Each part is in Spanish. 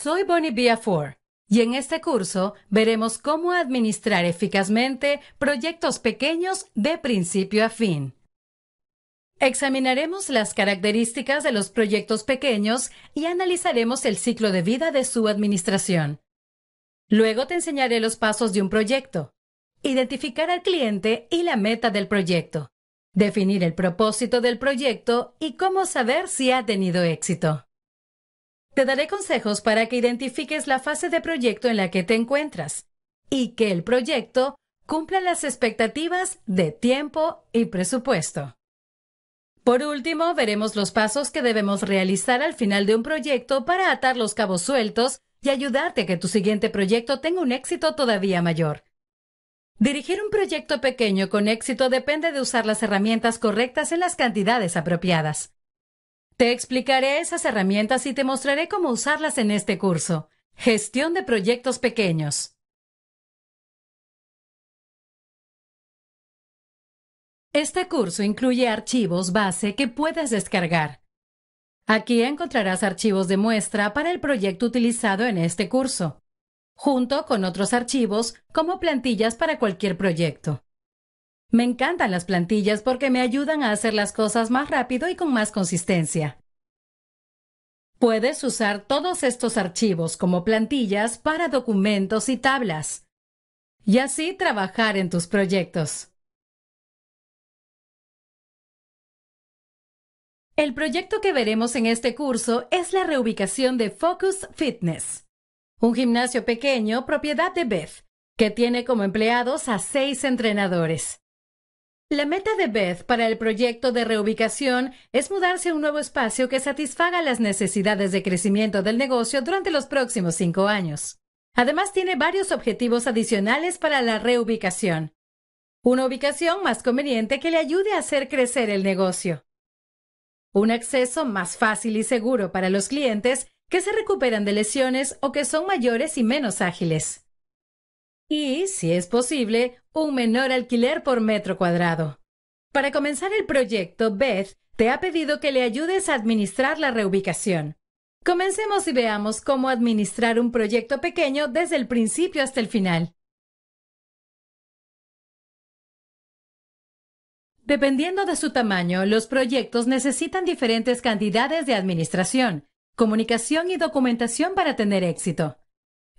Soy Bonnie Biafour y en este curso veremos cómo administrar eficazmente proyectos pequeños de principio a fin. Examinaremos las características de los proyectos pequeños y analizaremos el ciclo de vida de su administración. Luego te enseñaré los pasos de un proyecto, identificar al cliente y la meta del proyecto, definir el propósito del proyecto y cómo saber si ha tenido éxito. Te daré consejos para que identifiques la fase de proyecto en la que te encuentras y que el proyecto cumpla las expectativas de tiempo y presupuesto. Por último, veremos los pasos que debemos realizar al final de un proyecto para atar los cabos sueltos y ayudarte a que tu siguiente proyecto tenga un éxito todavía mayor. Dirigir un proyecto pequeño con éxito depende de usar las herramientas correctas en las cantidades apropiadas. Te explicaré esas herramientas y te mostraré cómo usarlas en este curso. Gestión de proyectos pequeños. Este curso incluye archivos base que puedes descargar. Aquí encontrarás archivos de muestra para el proyecto utilizado en este curso, junto con otros archivos como plantillas para cualquier proyecto. Me encantan las plantillas porque me ayudan a hacer las cosas más rápido y con más consistencia. Puedes usar todos estos archivos como plantillas para documentos y tablas, y así trabajar en tus proyectos. El proyecto que veremos en este curso es la reubicación de Focus Fitness, un gimnasio pequeño propiedad de Beth, que tiene como empleados a seis entrenadores. La meta de Beth para el proyecto de reubicación es mudarse a un nuevo espacio que satisfaga las necesidades de crecimiento del negocio durante los próximos cinco años. Además, tiene varios objetivos adicionales para la reubicación. Una ubicación más conveniente que le ayude a hacer crecer el negocio. Un acceso más fácil y seguro para los clientes que se recuperan de lesiones o que son mayores y menos ágiles y, si es posible, un menor alquiler por metro cuadrado. Para comenzar el proyecto, Beth te ha pedido que le ayudes a administrar la reubicación. Comencemos y veamos cómo administrar un proyecto pequeño desde el principio hasta el final. Dependiendo de su tamaño, los proyectos necesitan diferentes cantidades de administración, comunicación y documentación para tener éxito.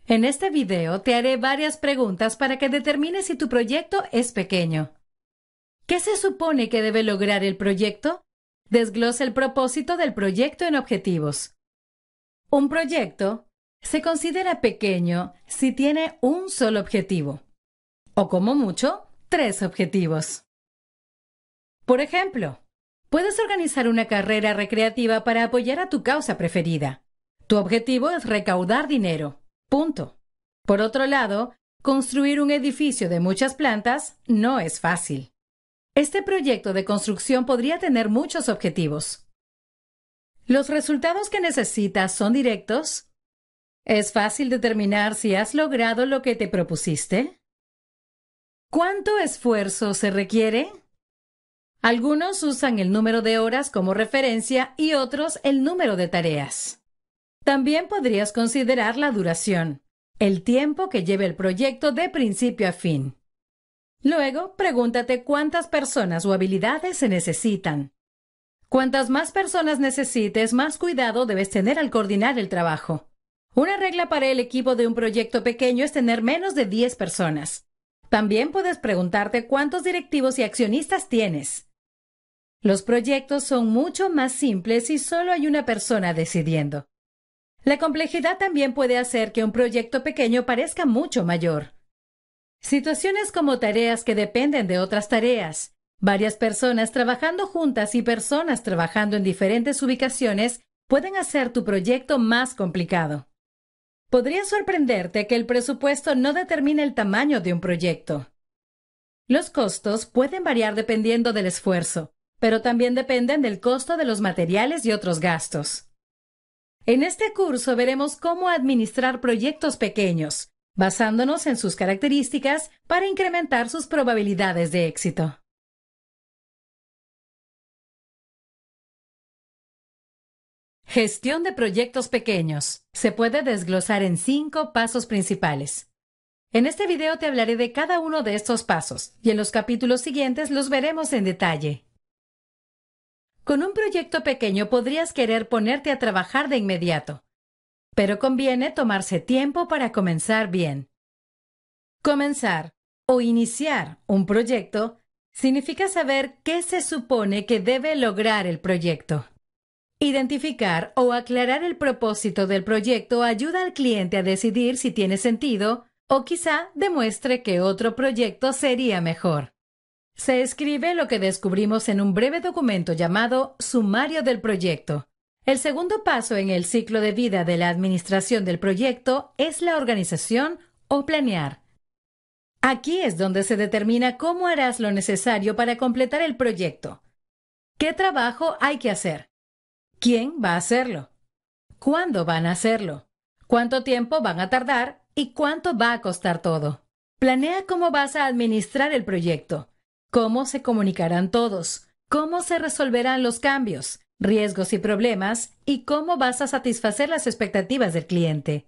En este video te haré varias preguntas para que determines si tu proyecto es pequeño. ¿Qué se supone que debe lograr el proyecto? Desglosa el propósito del proyecto en objetivos. Un proyecto se considera pequeño si tiene un solo objetivo, o como mucho, tres objetivos. Por ejemplo, puedes organizar una carrera recreativa para apoyar a tu causa preferida. Tu objetivo es recaudar dinero. Punto. Por otro lado, construir un edificio de muchas plantas no es fácil. Este proyecto de construcción podría tener muchos objetivos. ¿Los resultados que necesitas son directos? ¿Es fácil determinar si has logrado lo que te propusiste? ¿Cuánto esfuerzo se requiere? Algunos usan el número de horas como referencia y otros el número de tareas. También podrías considerar la duración, el tiempo que lleve el proyecto de principio a fin. Luego, pregúntate cuántas personas o habilidades se necesitan. Cuantas más personas necesites, más cuidado debes tener al coordinar el trabajo. Una regla para el equipo de un proyecto pequeño es tener menos de 10 personas. También puedes preguntarte cuántos directivos y accionistas tienes. Los proyectos son mucho más simples si solo hay una persona decidiendo. La complejidad también puede hacer que un proyecto pequeño parezca mucho mayor. Situaciones como tareas que dependen de otras tareas, varias personas trabajando juntas y personas trabajando en diferentes ubicaciones pueden hacer tu proyecto más complicado. Podría sorprenderte que el presupuesto no determine el tamaño de un proyecto. Los costos pueden variar dependiendo del esfuerzo, pero también dependen del costo de los materiales y otros gastos. En este curso veremos cómo administrar proyectos pequeños, basándonos en sus características para incrementar sus probabilidades de éxito. Gestión de proyectos pequeños. Se puede desglosar en cinco pasos principales. En este video te hablaré de cada uno de estos pasos y en los capítulos siguientes los veremos en detalle. Con un proyecto pequeño podrías querer ponerte a trabajar de inmediato, pero conviene tomarse tiempo para comenzar bien. Comenzar o iniciar un proyecto significa saber qué se supone que debe lograr el proyecto. Identificar o aclarar el propósito del proyecto ayuda al cliente a decidir si tiene sentido o quizá demuestre que otro proyecto sería mejor se escribe lo que descubrimos en un breve documento llamado Sumario del Proyecto. El segundo paso en el ciclo de vida de la administración del proyecto es la organización o planear. Aquí es donde se determina cómo harás lo necesario para completar el proyecto. ¿Qué trabajo hay que hacer? ¿Quién va a hacerlo? ¿Cuándo van a hacerlo? ¿Cuánto tiempo van a tardar? ¿Y cuánto va a costar todo? Planea cómo vas a administrar el proyecto cómo se comunicarán todos, cómo se resolverán los cambios, riesgos y problemas, y cómo vas a satisfacer las expectativas del cliente.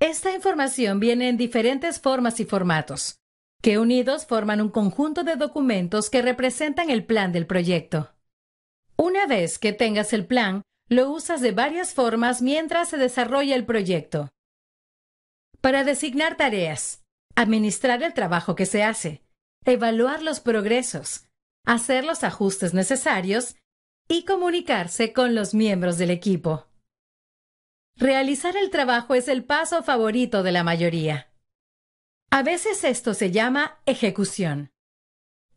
Esta información viene en diferentes formas y formatos, que unidos forman un conjunto de documentos que representan el plan del proyecto. Una vez que tengas el plan, lo usas de varias formas mientras se desarrolla el proyecto. Para designar tareas, administrar el trabajo que se hace, evaluar los progresos, hacer los ajustes necesarios y comunicarse con los miembros del equipo. Realizar el trabajo es el paso favorito de la mayoría. A veces esto se llama ejecución.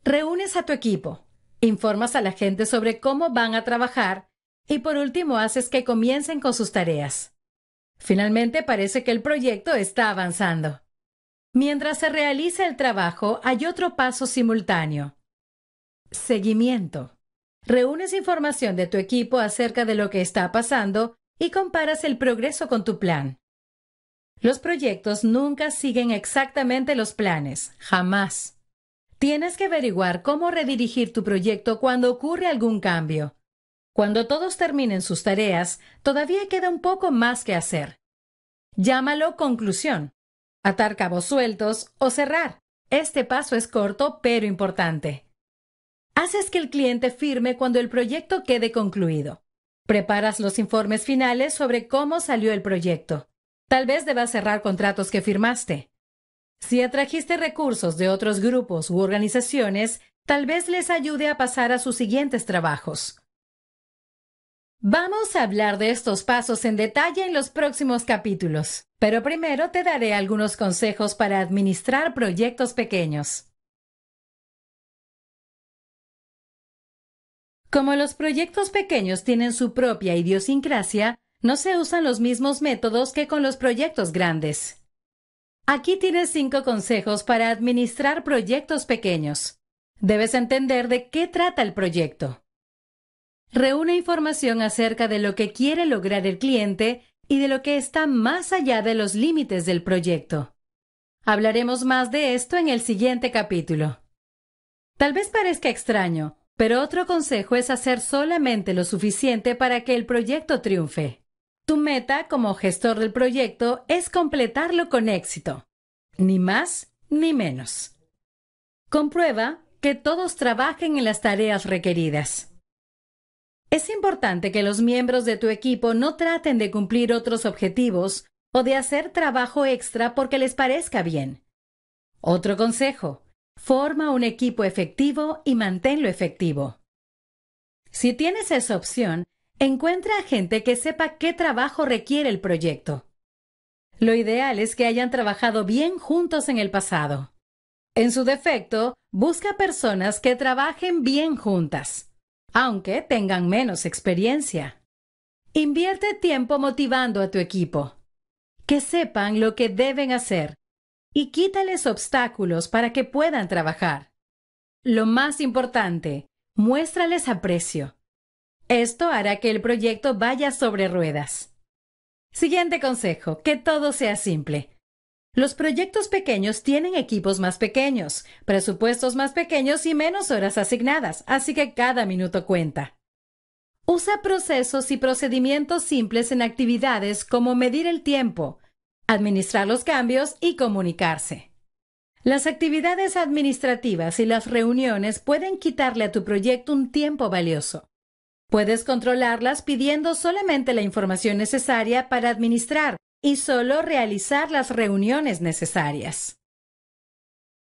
Reúnes a tu equipo, informas a la gente sobre cómo van a trabajar y por último haces que comiencen con sus tareas. Finalmente parece que el proyecto está avanzando. Mientras se realiza el trabajo, hay otro paso simultáneo. Seguimiento. Reúnes información de tu equipo acerca de lo que está pasando y comparas el progreso con tu plan. Los proyectos nunca siguen exactamente los planes, jamás. Tienes que averiguar cómo redirigir tu proyecto cuando ocurre algún cambio. Cuando todos terminen sus tareas, todavía queda un poco más que hacer. Llámalo conclusión atar cabos sueltos o cerrar. Este paso es corto pero importante. Haces que el cliente firme cuando el proyecto quede concluido. Preparas los informes finales sobre cómo salió el proyecto. Tal vez debas cerrar contratos que firmaste. Si atrajiste recursos de otros grupos u organizaciones, tal vez les ayude a pasar a sus siguientes trabajos. Vamos a hablar de estos pasos en detalle en los próximos capítulos, pero primero te daré algunos consejos para administrar proyectos pequeños. Como los proyectos pequeños tienen su propia idiosincrasia, no se usan los mismos métodos que con los proyectos grandes. Aquí tienes cinco consejos para administrar proyectos pequeños. Debes entender de qué trata el proyecto. Reúne información acerca de lo que quiere lograr el cliente y de lo que está más allá de los límites del proyecto. Hablaremos más de esto en el siguiente capítulo. Tal vez parezca extraño, pero otro consejo es hacer solamente lo suficiente para que el proyecto triunfe. Tu meta como gestor del proyecto es completarlo con éxito, ni más ni menos. Comprueba que todos trabajen en las tareas requeridas. Es importante que los miembros de tu equipo no traten de cumplir otros objetivos o de hacer trabajo extra porque les parezca bien. Otro consejo. Forma un equipo efectivo y manténlo efectivo. Si tienes esa opción, encuentra a gente que sepa qué trabajo requiere el proyecto. Lo ideal es que hayan trabajado bien juntos en el pasado. En su defecto, busca personas que trabajen bien juntas aunque tengan menos experiencia. Invierte tiempo motivando a tu equipo, que sepan lo que deben hacer y quítales obstáculos para que puedan trabajar. Lo más importante, muéstrales aprecio. Esto hará que el proyecto vaya sobre ruedas. Siguiente consejo, que todo sea simple. Los proyectos pequeños tienen equipos más pequeños, presupuestos más pequeños y menos horas asignadas, así que cada minuto cuenta. Usa procesos y procedimientos simples en actividades como medir el tiempo, administrar los cambios y comunicarse. Las actividades administrativas y las reuniones pueden quitarle a tu proyecto un tiempo valioso. Puedes controlarlas pidiendo solamente la información necesaria para administrar y solo realizar las reuniones necesarias.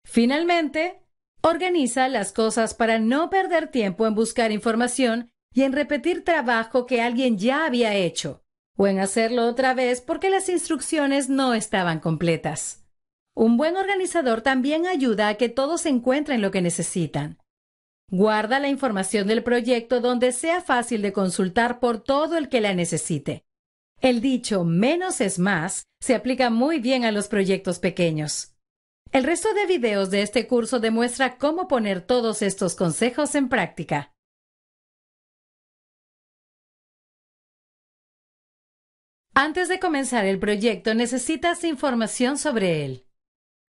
Finalmente, organiza las cosas para no perder tiempo en buscar información y en repetir trabajo que alguien ya había hecho, o en hacerlo otra vez porque las instrucciones no estaban completas. Un buen organizador también ayuda a que todos encuentren lo que necesitan. Guarda la información del proyecto donde sea fácil de consultar por todo el que la necesite. El dicho menos es más se aplica muy bien a los proyectos pequeños. El resto de videos de este curso demuestra cómo poner todos estos consejos en práctica. Antes de comenzar el proyecto necesitas información sobre él.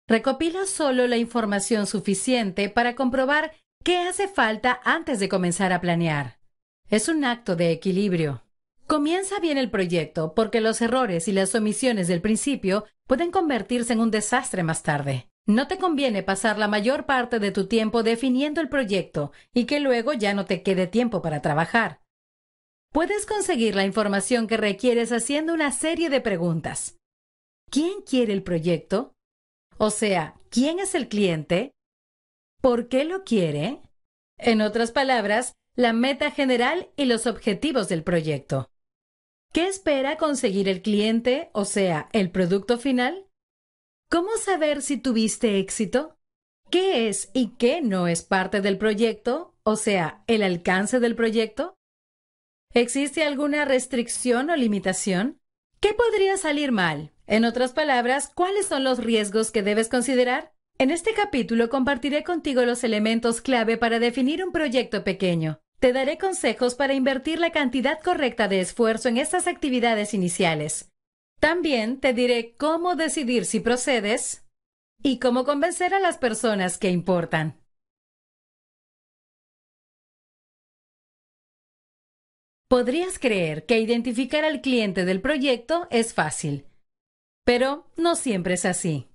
Recopila solo la información suficiente para comprobar qué hace falta antes de comenzar a planear. Es un acto de equilibrio. Comienza bien el proyecto porque los errores y las omisiones del principio pueden convertirse en un desastre más tarde. No te conviene pasar la mayor parte de tu tiempo definiendo el proyecto y que luego ya no te quede tiempo para trabajar. Puedes conseguir la información que requieres haciendo una serie de preguntas. ¿Quién quiere el proyecto? O sea, ¿quién es el cliente? ¿Por qué lo quiere? En otras palabras, la meta general y los objetivos del proyecto. ¿Qué espera conseguir el cliente, o sea, el producto final? ¿Cómo saber si tuviste éxito? ¿Qué es y qué no es parte del proyecto, o sea, el alcance del proyecto? ¿Existe alguna restricción o limitación? ¿Qué podría salir mal? En otras palabras, ¿cuáles son los riesgos que debes considerar? En este capítulo compartiré contigo los elementos clave para definir un proyecto pequeño. Te daré consejos para invertir la cantidad correcta de esfuerzo en estas actividades iniciales. También te diré cómo decidir si procedes y cómo convencer a las personas que importan. Podrías creer que identificar al cliente del proyecto es fácil, pero no siempre es así.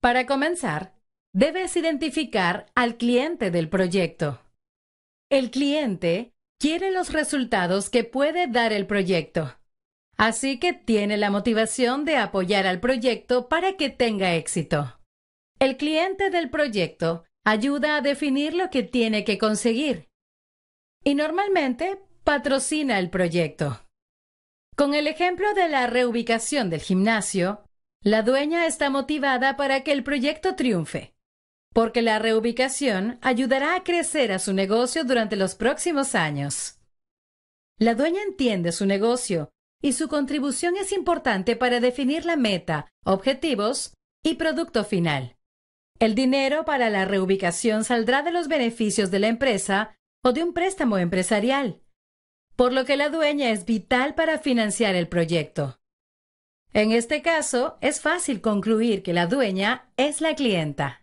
Para comenzar, debes identificar al cliente del proyecto. El cliente quiere los resultados que puede dar el proyecto. Así que tiene la motivación de apoyar al proyecto para que tenga éxito. El cliente del proyecto ayuda a definir lo que tiene que conseguir y normalmente patrocina el proyecto. Con el ejemplo de la reubicación del gimnasio, la dueña está motivada para que el proyecto triunfe porque la reubicación ayudará a crecer a su negocio durante los próximos años. La dueña entiende su negocio y su contribución es importante para definir la meta, objetivos y producto final. El dinero para la reubicación saldrá de los beneficios de la empresa o de un préstamo empresarial, por lo que la dueña es vital para financiar el proyecto. En este caso, es fácil concluir que la dueña es la clienta.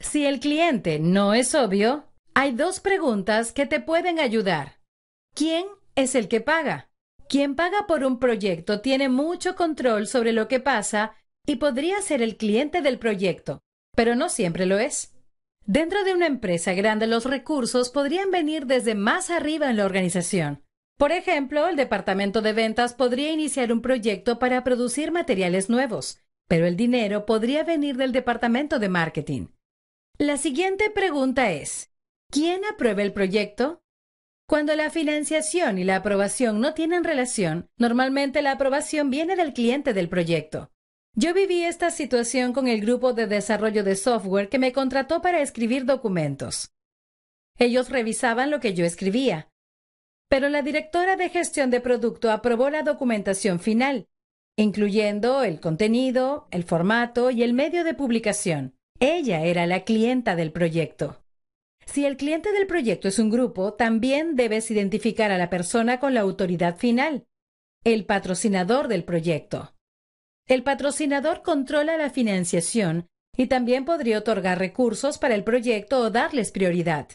Si el cliente no es obvio, hay dos preguntas que te pueden ayudar. ¿Quién es el que paga? Quien paga por un proyecto tiene mucho control sobre lo que pasa y podría ser el cliente del proyecto, pero no siempre lo es. Dentro de una empresa grande los recursos podrían venir desde más arriba en la organización. Por ejemplo, el departamento de ventas podría iniciar un proyecto para producir materiales nuevos, pero el dinero podría venir del departamento de marketing. La siguiente pregunta es, ¿quién aprueba el proyecto? Cuando la financiación y la aprobación no tienen relación, normalmente la aprobación viene del cliente del proyecto. Yo viví esta situación con el grupo de desarrollo de software que me contrató para escribir documentos. Ellos revisaban lo que yo escribía. Pero la directora de gestión de producto aprobó la documentación final, incluyendo el contenido, el formato y el medio de publicación. Ella era la clienta del proyecto. Si el cliente del proyecto es un grupo, también debes identificar a la persona con la autoridad final, el patrocinador del proyecto. El patrocinador controla la financiación y también podría otorgar recursos para el proyecto o darles prioridad.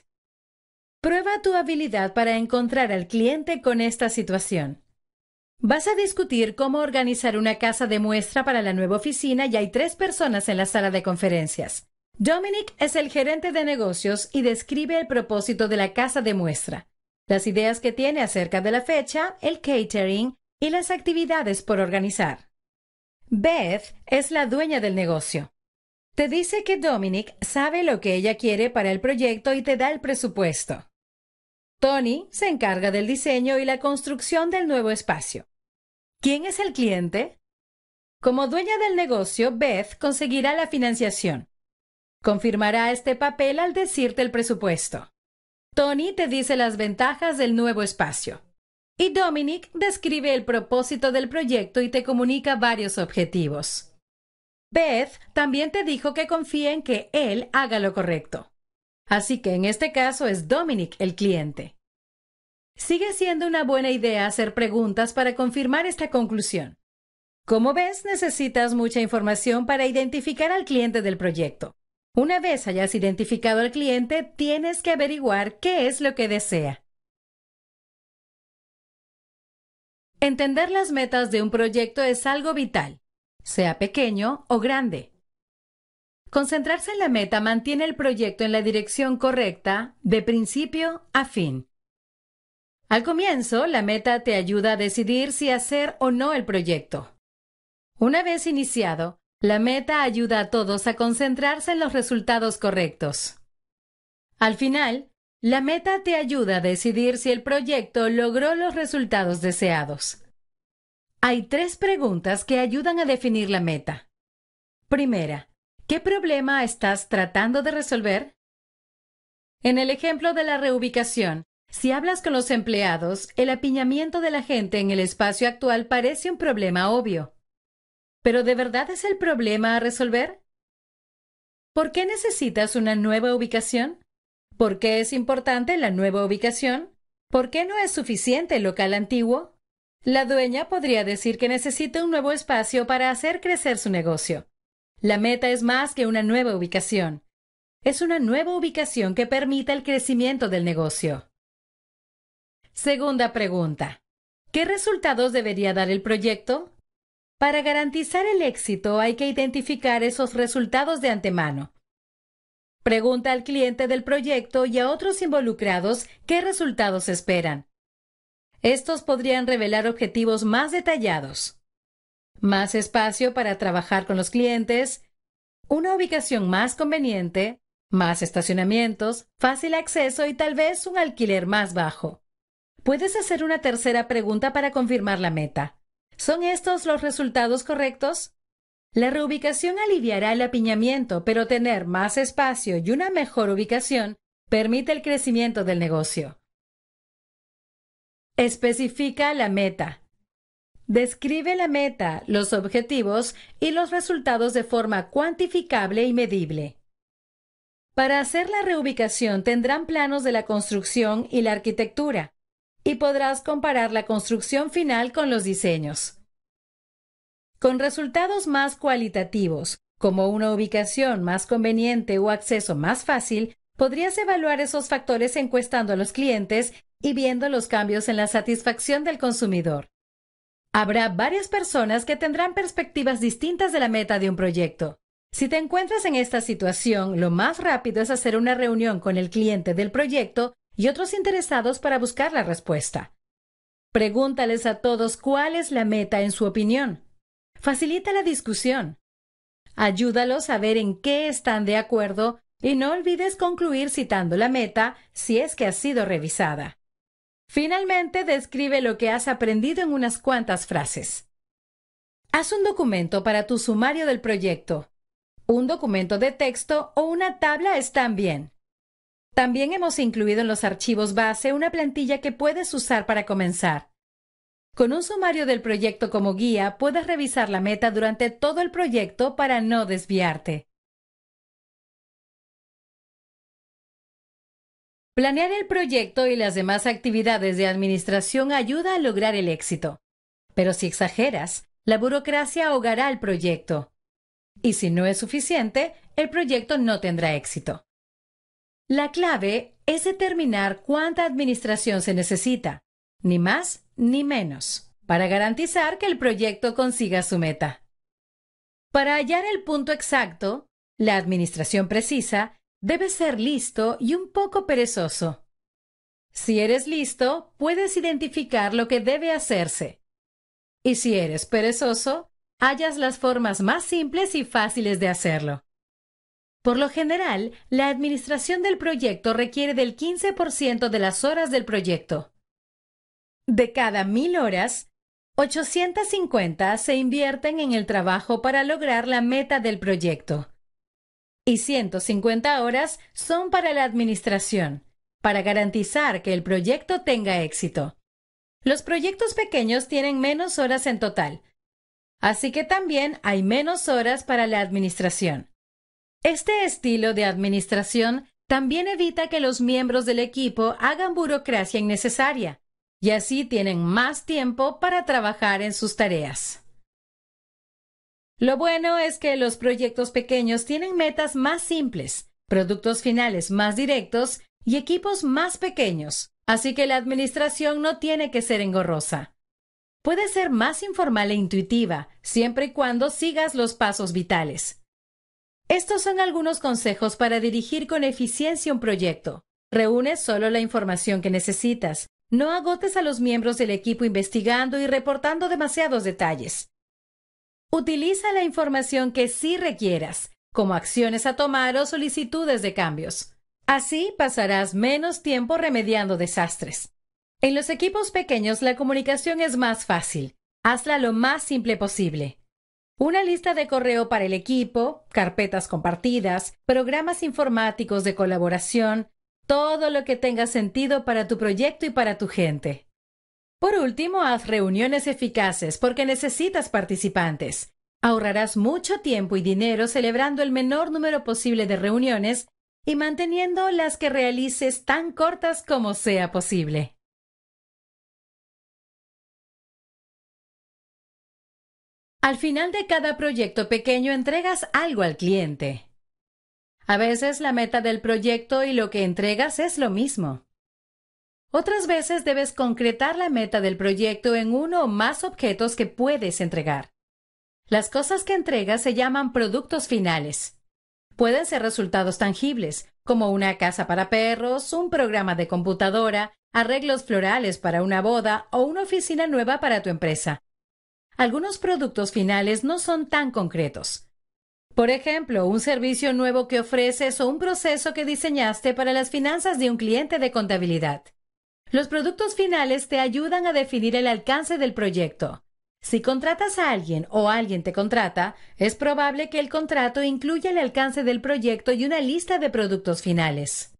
Prueba tu habilidad para encontrar al cliente con esta situación. Vas a discutir cómo organizar una casa de muestra para la nueva oficina y hay tres personas en la sala de conferencias. Dominic es el gerente de negocios y describe el propósito de la casa de muestra, las ideas que tiene acerca de la fecha, el catering y las actividades por organizar. Beth es la dueña del negocio. Te dice que Dominic sabe lo que ella quiere para el proyecto y te da el presupuesto. Tony se encarga del diseño y la construcción del nuevo espacio. ¿Quién es el cliente? Como dueña del negocio, Beth conseguirá la financiación. Confirmará este papel al decirte el presupuesto. Tony te dice las ventajas del nuevo espacio. Y Dominic describe el propósito del proyecto y te comunica varios objetivos. Beth también te dijo que confía en que él haga lo correcto. Así que en este caso es Dominic el cliente. Sigue siendo una buena idea hacer preguntas para confirmar esta conclusión. Como ves, necesitas mucha información para identificar al cliente del proyecto. Una vez hayas identificado al cliente, tienes que averiguar qué es lo que desea. Entender las metas de un proyecto es algo vital, sea pequeño o grande. Concentrarse en la meta mantiene el proyecto en la dirección correcta de principio a fin. Al comienzo, la meta te ayuda a decidir si hacer o no el proyecto. Una vez iniciado, la meta ayuda a todos a concentrarse en los resultados correctos. Al final, la meta te ayuda a decidir si el proyecto logró los resultados deseados. Hay tres preguntas que ayudan a definir la meta. Primera, ¿Qué problema estás tratando de resolver? En el ejemplo de la reubicación, si hablas con los empleados, el apiñamiento de la gente en el espacio actual parece un problema obvio. ¿Pero de verdad es el problema a resolver? ¿Por qué necesitas una nueva ubicación? ¿Por qué es importante la nueva ubicación? ¿Por qué no es suficiente el local antiguo? La dueña podría decir que necesita un nuevo espacio para hacer crecer su negocio. La meta es más que una nueva ubicación. Es una nueva ubicación que permita el crecimiento del negocio. Segunda pregunta. ¿Qué resultados debería dar el proyecto? Para garantizar el éxito hay que identificar esos resultados de antemano. Pregunta al cliente del proyecto y a otros involucrados qué resultados esperan. Estos podrían revelar objetivos más detallados más espacio para trabajar con los clientes, una ubicación más conveniente, más estacionamientos, fácil acceso y tal vez un alquiler más bajo. Puedes hacer una tercera pregunta para confirmar la meta. ¿Son estos los resultados correctos? La reubicación aliviará el apiñamiento, pero tener más espacio y una mejor ubicación permite el crecimiento del negocio. Especifica la meta. Describe la meta, los objetivos y los resultados de forma cuantificable y medible. Para hacer la reubicación tendrán planos de la construcción y la arquitectura, y podrás comparar la construcción final con los diseños. Con resultados más cualitativos, como una ubicación más conveniente o acceso más fácil, podrías evaluar esos factores encuestando a los clientes y viendo los cambios en la satisfacción del consumidor. Habrá varias personas que tendrán perspectivas distintas de la meta de un proyecto. Si te encuentras en esta situación, lo más rápido es hacer una reunión con el cliente del proyecto y otros interesados para buscar la respuesta. Pregúntales a todos cuál es la meta en su opinión. Facilita la discusión. Ayúdalos a ver en qué están de acuerdo y no olvides concluir citando la meta si es que ha sido revisada. Finalmente, describe lo que has aprendido en unas cuantas frases. Haz un documento para tu sumario del proyecto. Un documento de texto o una tabla están bien. También hemos incluido en los archivos base una plantilla que puedes usar para comenzar. Con un sumario del proyecto como guía, puedes revisar la meta durante todo el proyecto para no desviarte. Planear el proyecto y las demás actividades de administración ayuda a lograr el éxito. Pero si exageras, la burocracia ahogará el proyecto. Y si no es suficiente, el proyecto no tendrá éxito. La clave es determinar cuánta administración se necesita, ni más ni menos, para garantizar que el proyecto consiga su meta. Para hallar el punto exacto, la administración precisa debes ser listo y un poco perezoso. Si eres listo, puedes identificar lo que debe hacerse. Y si eres perezoso, hallas las formas más simples y fáciles de hacerlo. Por lo general, la administración del proyecto requiere del 15% de las horas del proyecto. De cada 1000 horas, 850 se invierten en el trabajo para lograr la meta del proyecto y 150 horas son para la administración, para garantizar que el proyecto tenga éxito. Los proyectos pequeños tienen menos horas en total, así que también hay menos horas para la administración. Este estilo de administración también evita que los miembros del equipo hagan burocracia innecesaria, y así tienen más tiempo para trabajar en sus tareas. Lo bueno es que los proyectos pequeños tienen metas más simples, productos finales más directos y equipos más pequeños, así que la administración no tiene que ser engorrosa. Puede ser más informal e intuitiva, siempre y cuando sigas los pasos vitales. Estos son algunos consejos para dirigir con eficiencia un proyecto. Reúne solo la información que necesitas. No agotes a los miembros del equipo investigando y reportando demasiados detalles. Utiliza la información que sí requieras, como acciones a tomar o solicitudes de cambios. Así pasarás menos tiempo remediando desastres. En los equipos pequeños la comunicación es más fácil. Hazla lo más simple posible. Una lista de correo para el equipo, carpetas compartidas, programas informáticos de colaboración, todo lo que tenga sentido para tu proyecto y para tu gente. Por último, haz reuniones eficaces porque necesitas participantes. Ahorrarás mucho tiempo y dinero celebrando el menor número posible de reuniones y manteniendo las que realices tan cortas como sea posible. Al final de cada proyecto pequeño entregas algo al cliente. A veces la meta del proyecto y lo que entregas es lo mismo. Otras veces debes concretar la meta del proyecto en uno o más objetos que puedes entregar. Las cosas que entregas se llaman productos finales. Pueden ser resultados tangibles, como una casa para perros, un programa de computadora, arreglos florales para una boda o una oficina nueva para tu empresa. Algunos productos finales no son tan concretos. Por ejemplo, un servicio nuevo que ofreces o un proceso que diseñaste para las finanzas de un cliente de contabilidad. Los productos finales te ayudan a definir el alcance del proyecto. Si contratas a alguien o alguien te contrata, es probable que el contrato incluya el alcance del proyecto y una lista de productos finales.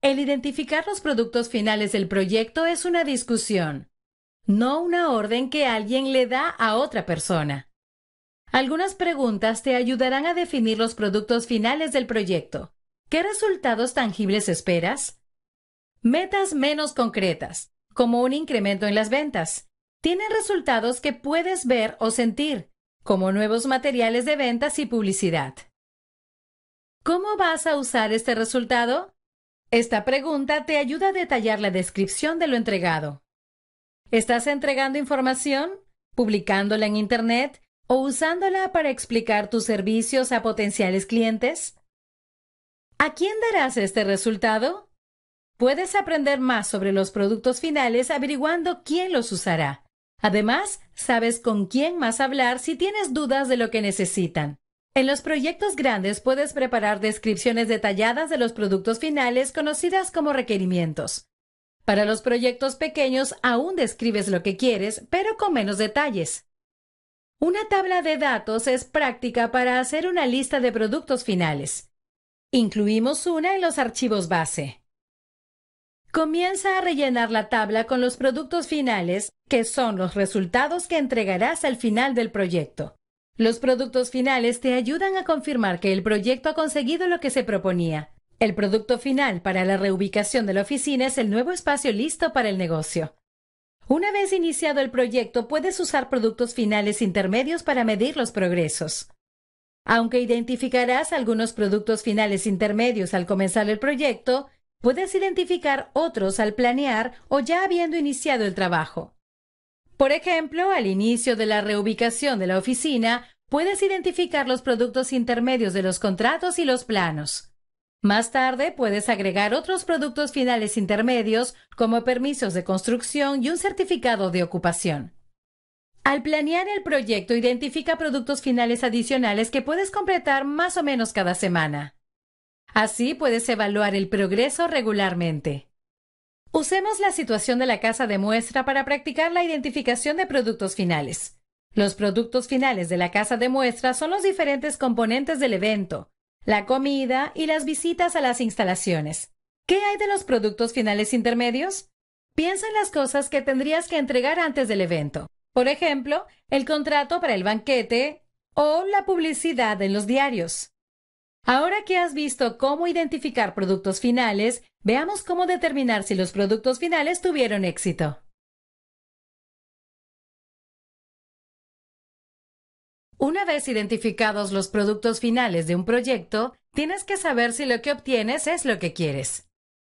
El identificar los productos finales del proyecto es una discusión, no una orden que alguien le da a otra persona. Algunas preguntas te ayudarán a definir los productos finales del proyecto. ¿Qué resultados tangibles esperas? Metas menos concretas, como un incremento en las ventas. Tienen resultados que puedes ver o sentir, como nuevos materiales de ventas y publicidad. ¿Cómo vas a usar este resultado? Esta pregunta te ayuda a detallar la descripción de lo entregado. ¿Estás entregando información, publicándola en Internet o usándola para explicar tus servicios a potenciales clientes? ¿A quién darás este resultado? Puedes aprender más sobre los productos finales averiguando quién los usará. Además, sabes con quién más hablar si tienes dudas de lo que necesitan. En los proyectos grandes puedes preparar descripciones detalladas de los productos finales conocidas como requerimientos. Para los proyectos pequeños aún describes lo que quieres, pero con menos detalles. Una tabla de datos es práctica para hacer una lista de productos finales. Incluimos una en los archivos base. Comienza a rellenar la tabla con los productos finales, que son los resultados que entregarás al final del proyecto. Los productos finales te ayudan a confirmar que el proyecto ha conseguido lo que se proponía. El producto final para la reubicación de la oficina es el nuevo espacio listo para el negocio. Una vez iniciado el proyecto, puedes usar productos finales intermedios para medir los progresos. Aunque identificarás algunos productos finales intermedios al comenzar el proyecto, puedes identificar otros al planear o ya habiendo iniciado el trabajo. Por ejemplo, al inicio de la reubicación de la oficina, puedes identificar los productos intermedios de los contratos y los planos. Más tarde puedes agregar otros productos finales intermedios como permisos de construcción y un certificado de ocupación. Al planear el proyecto, identifica productos finales adicionales que puedes completar más o menos cada semana. Así puedes evaluar el progreso regularmente. Usemos la situación de la casa de muestra para practicar la identificación de productos finales. Los productos finales de la casa de muestra son los diferentes componentes del evento, la comida y las visitas a las instalaciones. ¿Qué hay de los productos finales intermedios? Piensa en las cosas que tendrías que entregar antes del evento. Por ejemplo, el contrato para el banquete o la publicidad en los diarios. Ahora que has visto cómo identificar productos finales, veamos cómo determinar si los productos finales tuvieron éxito. Una vez identificados los productos finales de un proyecto, tienes que saber si lo que obtienes es lo que quieres.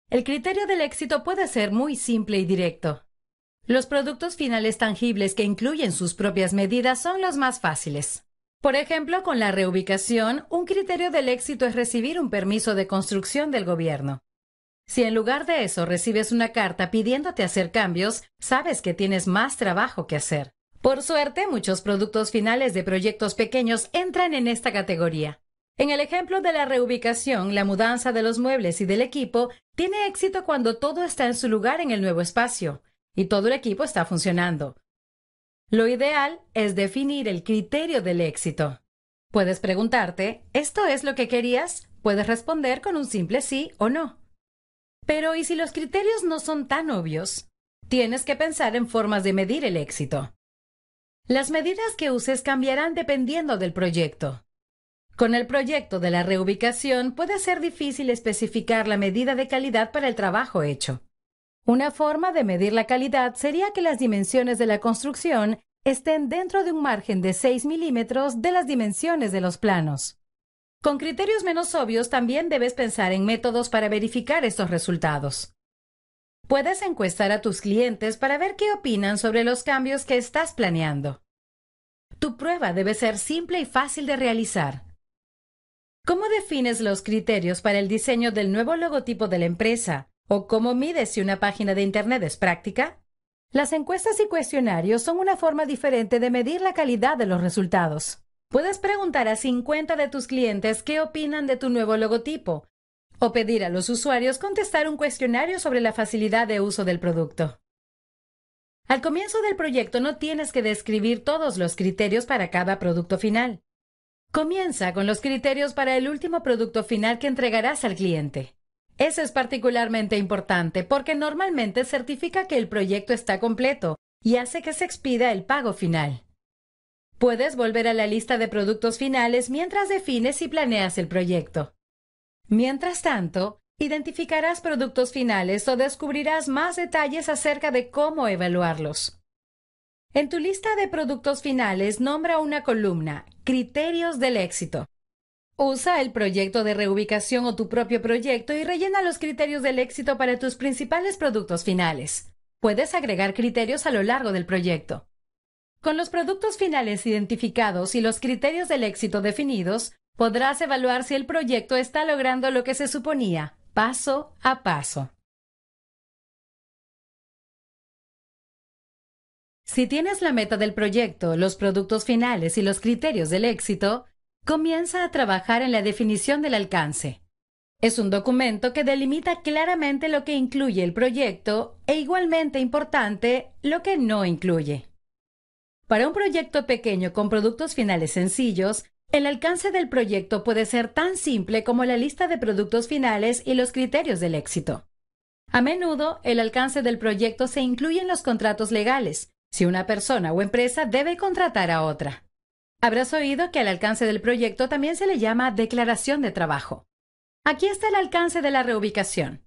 El criterio del éxito puede ser muy simple y directo. Los productos finales tangibles que incluyen sus propias medidas son los más fáciles. Por ejemplo, con la reubicación, un criterio del éxito es recibir un permiso de construcción del gobierno. Si en lugar de eso recibes una carta pidiéndote hacer cambios, sabes que tienes más trabajo que hacer. Por suerte, muchos productos finales de proyectos pequeños entran en esta categoría. En el ejemplo de la reubicación, la mudanza de los muebles y del equipo tiene éxito cuando todo está en su lugar en el nuevo espacio y todo el equipo está funcionando. Lo ideal es definir el criterio del éxito. Puedes preguntarte, ¿esto es lo que querías? Puedes responder con un simple sí o no. Pero ¿y si los criterios no son tan obvios? Tienes que pensar en formas de medir el éxito. Las medidas que uses cambiarán dependiendo del proyecto. Con el proyecto de la reubicación puede ser difícil especificar la medida de calidad para el trabajo hecho. Una forma de medir la calidad sería que las dimensiones de la construcción estén dentro de un margen de 6 milímetros de las dimensiones de los planos. Con criterios menos obvios también debes pensar en métodos para verificar estos resultados. Puedes encuestar a tus clientes para ver qué opinan sobre los cambios que estás planeando. Tu prueba debe ser simple y fácil de realizar. ¿Cómo defines los criterios para el diseño del nuevo logotipo de la empresa, ¿O cómo mides si una página de Internet es práctica? Las encuestas y cuestionarios son una forma diferente de medir la calidad de los resultados. Puedes preguntar a 50 de tus clientes qué opinan de tu nuevo logotipo o pedir a los usuarios contestar un cuestionario sobre la facilidad de uso del producto. Al comienzo del proyecto no tienes que describir todos los criterios para cada producto final. Comienza con los criterios para el último producto final que entregarás al cliente. Eso es particularmente importante porque normalmente certifica que el proyecto está completo y hace que se expida el pago final. Puedes volver a la lista de productos finales mientras defines y planeas el proyecto. Mientras tanto, identificarás productos finales o descubrirás más detalles acerca de cómo evaluarlos. En tu lista de productos finales nombra una columna, Criterios del éxito. Usa el proyecto de reubicación o tu propio proyecto y rellena los criterios del éxito para tus principales productos finales. Puedes agregar criterios a lo largo del proyecto. Con los productos finales identificados y los criterios del éxito definidos, podrás evaluar si el proyecto está logrando lo que se suponía, paso a paso. Si tienes la meta del proyecto, los productos finales y los criterios del éxito, comienza a trabajar en la definición del alcance. Es un documento que delimita claramente lo que incluye el proyecto e igualmente importante lo que no incluye. Para un proyecto pequeño con productos finales sencillos, el alcance del proyecto puede ser tan simple como la lista de productos finales y los criterios del éxito. A menudo, el alcance del proyecto se incluye en los contratos legales, si una persona o empresa debe contratar a otra. Habrás oído que al alcance del proyecto también se le llama declaración de trabajo. Aquí está el alcance de la reubicación.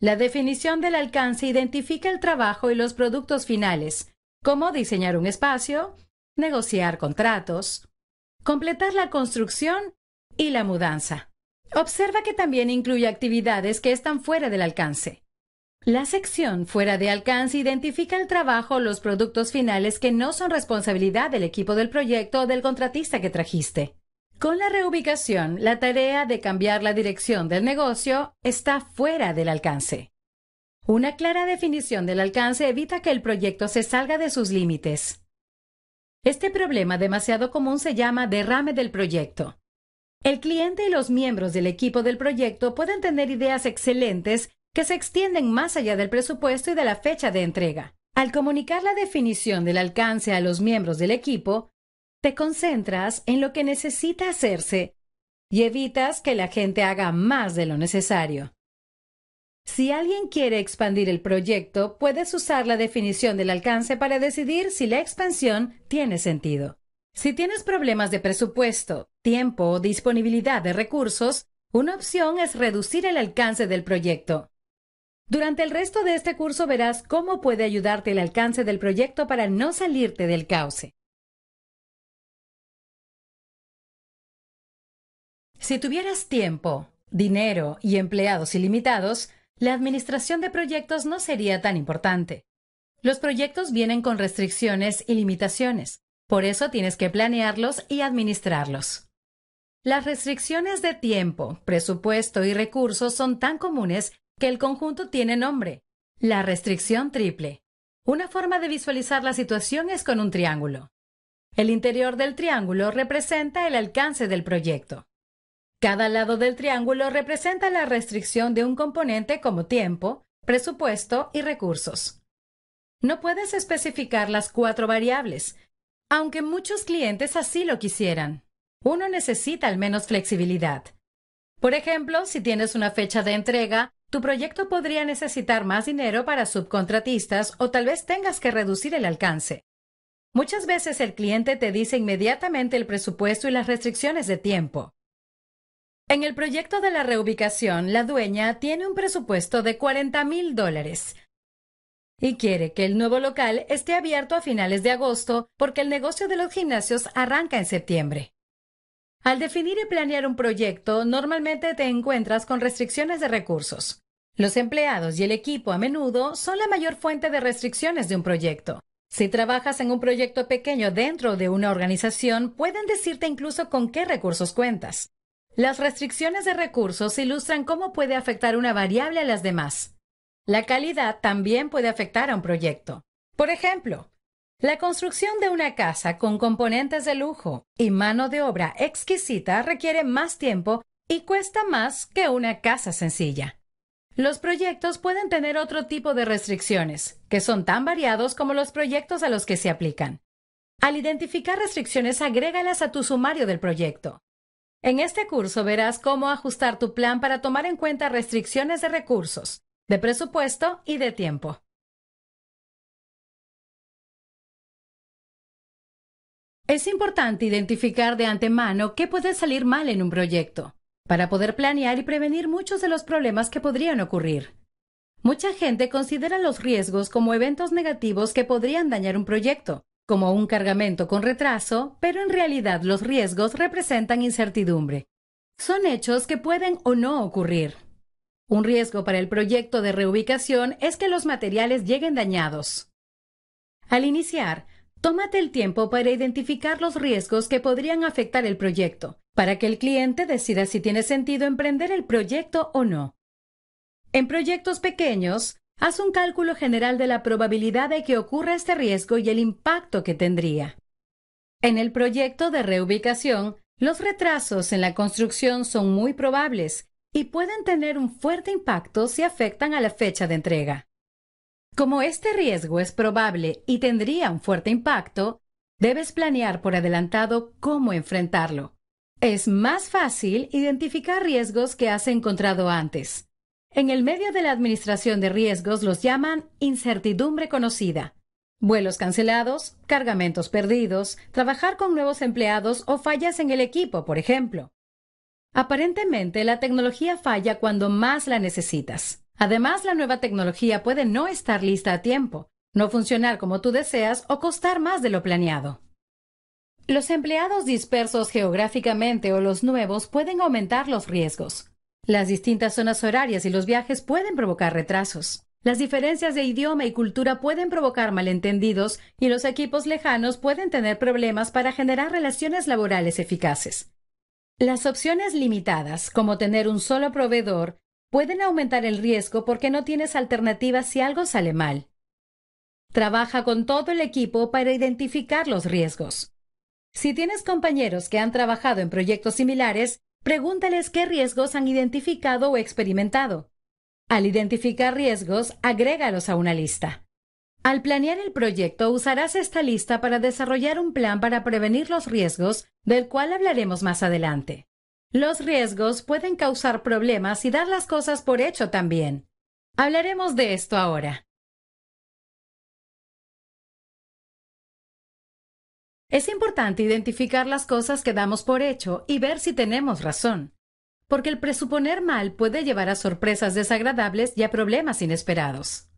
La definición del alcance identifica el trabajo y los productos finales, como diseñar un espacio, negociar contratos, completar la construcción y la mudanza. Observa que también incluye actividades que están fuera del alcance. La sección fuera de alcance identifica el trabajo o los productos finales que no son responsabilidad del equipo del proyecto o del contratista que trajiste. Con la reubicación, la tarea de cambiar la dirección del negocio está fuera del alcance. Una clara definición del alcance evita que el proyecto se salga de sus límites. Este problema demasiado común se llama derrame del proyecto. El cliente y los miembros del equipo del proyecto pueden tener ideas excelentes que se extienden más allá del presupuesto y de la fecha de entrega. Al comunicar la definición del alcance a los miembros del equipo, te concentras en lo que necesita hacerse y evitas que la gente haga más de lo necesario. Si alguien quiere expandir el proyecto, puedes usar la definición del alcance para decidir si la expansión tiene sentido. Si tienes problemas de presupuesto, tiempo o disponibilidad de recursos, una opción es reducir el alcance del proyecto. Durante el resto de este curso verás cómo puede ayudarte el alcance del proyecto para no salirte del cauce. Si tuvieras tiempo, dinero y empleados ilimitados, la administración de proyectos no sería tan importante. Los proyectos vienen con restricciones y limitaciones, por eso tienes que planearlos y administrarlos. Las restricciones de tiempo, presupuesto y recursos son tan comunes el conjunto tiene nombre, la restricción triple. Una forma de visualizar la situación es con un triángulo. El interior del triángulo representa el alcance del proyecto. Cada lado del triángulo representa la restricción de un componente como tiempo, presupuesto y recursos. No puedes especificar las cuatro variables, aunque muchos clientes así lo quisieran. Uno necesita al menos flexibilidad. Por ejemplo, si tienes una fecha de entrega tu proyecto podría necesitar más dinero para subcontratistas o tal vez tengas que reducir el alcance. Muchas veces el cliente te dice inmediatamente el presupuesto y las restricciones de tiempo. En el proyecto de la reubicación, la dueña tiene un presupuesto de 40 mil dólares y quiere que el nuevo local esté abierto a finales de agosto porque el negocio de los gimnasios arranca en septiembre. Al definir y planear un proyecto, normalmente te encuentras con restricciones de recursos. Los empleados y el equipo a menudo son la mayor fuente de restricciones de un proyecto. Si trabajas en un proyecto pequeño dentro de una organización, pueden decirte incluso con qué recursos cuentas. Las restricciones de recursos ilustran cómo puede afectar una variable a las demás. La calidad también puede afectar a un proyecto. Por ejemplo, la construcción de una casa con componentes de lujo y mano de obra exquisita requiere más tiempo y cuesta más que una casa sencilla. Los proyectos pueden tener otro tipo de restricciones, que son tan variados como los proyectos a los que se aplican. Al identificar restricciones, agrégalas a tu sumario del proyecto. En este curso verás cómo ajustar tu plan para tomar en cuenta restricciones de recursos, de presupuesto y de tiempo. Es importante identificar de antemano qué puede salir mal en un proyecto para poder planear y prevenir muchos de los problemas que podrían ocurrir. Mucha gente considera los riesgos como eventos negativos que podrían dañar un proyecto, como un cargamento con retraso, pero en realidad los riesgos representan incertidumbre. Son hechos que pueden o no ocurrir. Un riesgo para el proyecto de reubicación es que los materiales lleguen dañados. Al iniciar, tómate el tiempo para identificar los riesgos que podrían afectar el proyecto para que el cliente decida si tiene sentido emprender el proyecto o no. En proyectos pequeños, haz un cálculo general de la probabilidad de que ocurra este riesgo y el impacto que tendría. En el proyecto de reubicación, los retrasos en la construcción son muy probables y pueden tener un fuerte impacto si afectan a la fecha de entrega. Como este riesgo es probable y tendría un fuerte impacto, debes planear por adelantado cómo enfrentarlo es más fácil identificar riesgos que has encontrado antes. En el medio de la administración de riesgos los llaman incertidumbre conocida. Vuelos cancelados, cargamentos perdidos, trabajar con nuevos empleados o fallas en el equipo, por ejemplo. Aparentemente, la tecnología falla cuando más la necesitas. Además, la nueva tecnología puede no estar lista a tiempo, no funcionar como tú deseas o costar más de lo planeado. Los empleados dispersos geográficamente o los nuevos pueden aumentar los riesgos. Las distintas zonas horarias y los viajes pueden provocar retrasos. Las diferencias de idioma y cultura pueden provocar malentendidos y los equipos lejanos pueden tener problemas para generar relaciones laborales eficaces. Las opciones limitadas, como tener un solo proveedor, pueden aumentar el riesgo porque no tienes alternativas si algo sale mal. Trabaja con todo el equipo para identificar los riesgos. Si tienes compañeros que han trabajado en proyectos similares, pregúntales qué riesgos han identificado o experimentado. Al identificar riesgos, agrégalos a una lista. Al planear el proyecto, usarás esta lista para desarrollar un plan para prevenir los riesgos, del cual hablaremos más adelante. Los riesgos pueden causar problemas y dar las cosas por hecho también. Hablaremos de esto ahora. Es importante identificar las cosas que damos por hecho y ver si tenemos razón, porque el presuponer mal puede llevar a sorpresas desagradables y a problemas inesperados.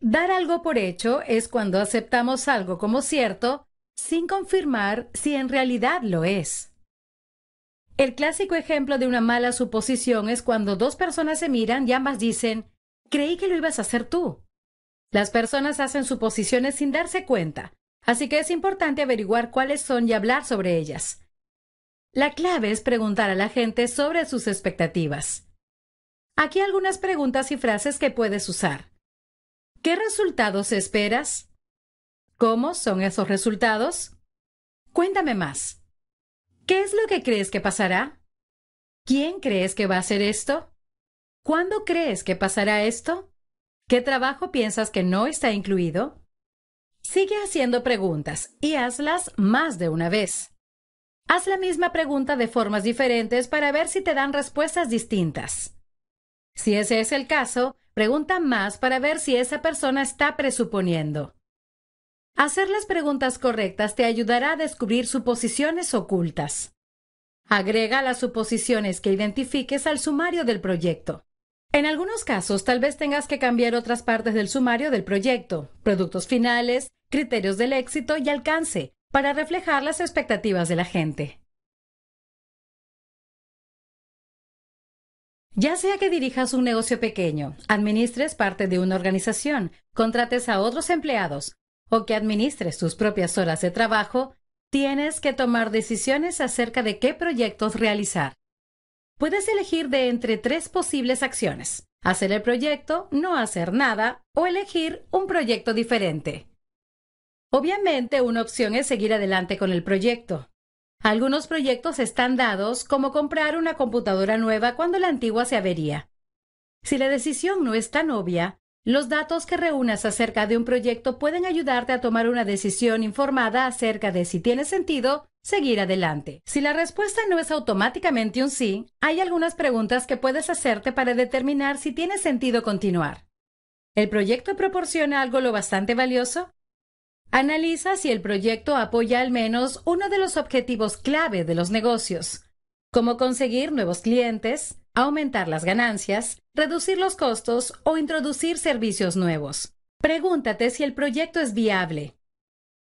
Dar algo por hecho es cuando aceptamos algo como cierto sin confirmar si en realidad lo es. El clásico ejemplo de una mala suposición es cuando dos personas se miran y ambas dicen, creí que lo ibas a hacer tú. Las personas hacen suposiciones sin darse cuenta, así que es importante averiguar cuáles son y hablar sobre ellas. La clave es preguntar a la gente sobre sus expectativas. Aquí algunas preguntas y frases que puedes usar. ¿Qué resultados esperas? ¿Cómo son esos resultados? Cuéntame más. ¿Qué es lo que crees que pasará? ¿Quién crees que va a hacer esto? ¿Cuándo crees que pasará esto? ¿Qué trabajo piensas que no está incluido? Sigue haciendo preguntas y hazlas más de una vez. Haz la misma pregunta de formas diferentes para ver si te dan respuestas distintas. Si ese es el caso, pregunta más para ver si esa persona está presuponiendo. Hacer las preguntas correctas te ayudará a descubrir suposiciones ocultas. Agrega las suposiciones que identifiques al sumario del proyecto. En algunos casos, tal vez tengas que cambiar otras partes del sumario del proyecto, productos finales, criterios del éxito y alcance para reflejar las expectativas de la gente. Ya sea que dirijas un negocio pequeño, administres parte de una organización, contrates a otros empleados o que administres tus propias horas de trabajo, tienes que tomar decisiones acerca de qué proyectos realizar. Puedes elegir de entre tres posibles acciones, hacer el proyecto, no hacer nada o elegir un proyecto diferente. Obviamente, una opción es seguir adelante con el proyecto. Algunos proyectos están dados, como comprar una computadora nueva cuando la antigua se avería. Si la decisión no es tan obvia, los datos que reúnas acerca de un proyecto pueden ayudarte a tomar una decisión informada acerca de si tiene sentido seguir adelante. Si la respuesta no es automáticamente un sí, hay algunas preguntas que puedes hacerte para determinar si tiene sentido continuar. ¿El proyecto proporciona algo lo bastante valioso? Analiza si el proyecto apoya al menos uno de los objetivos clave de los negocios, como conseguir nuevos clientes, aumentar las ganancias, reducir los costos o introducir servicios nuevos. Pregúntate si el proyecto es viable.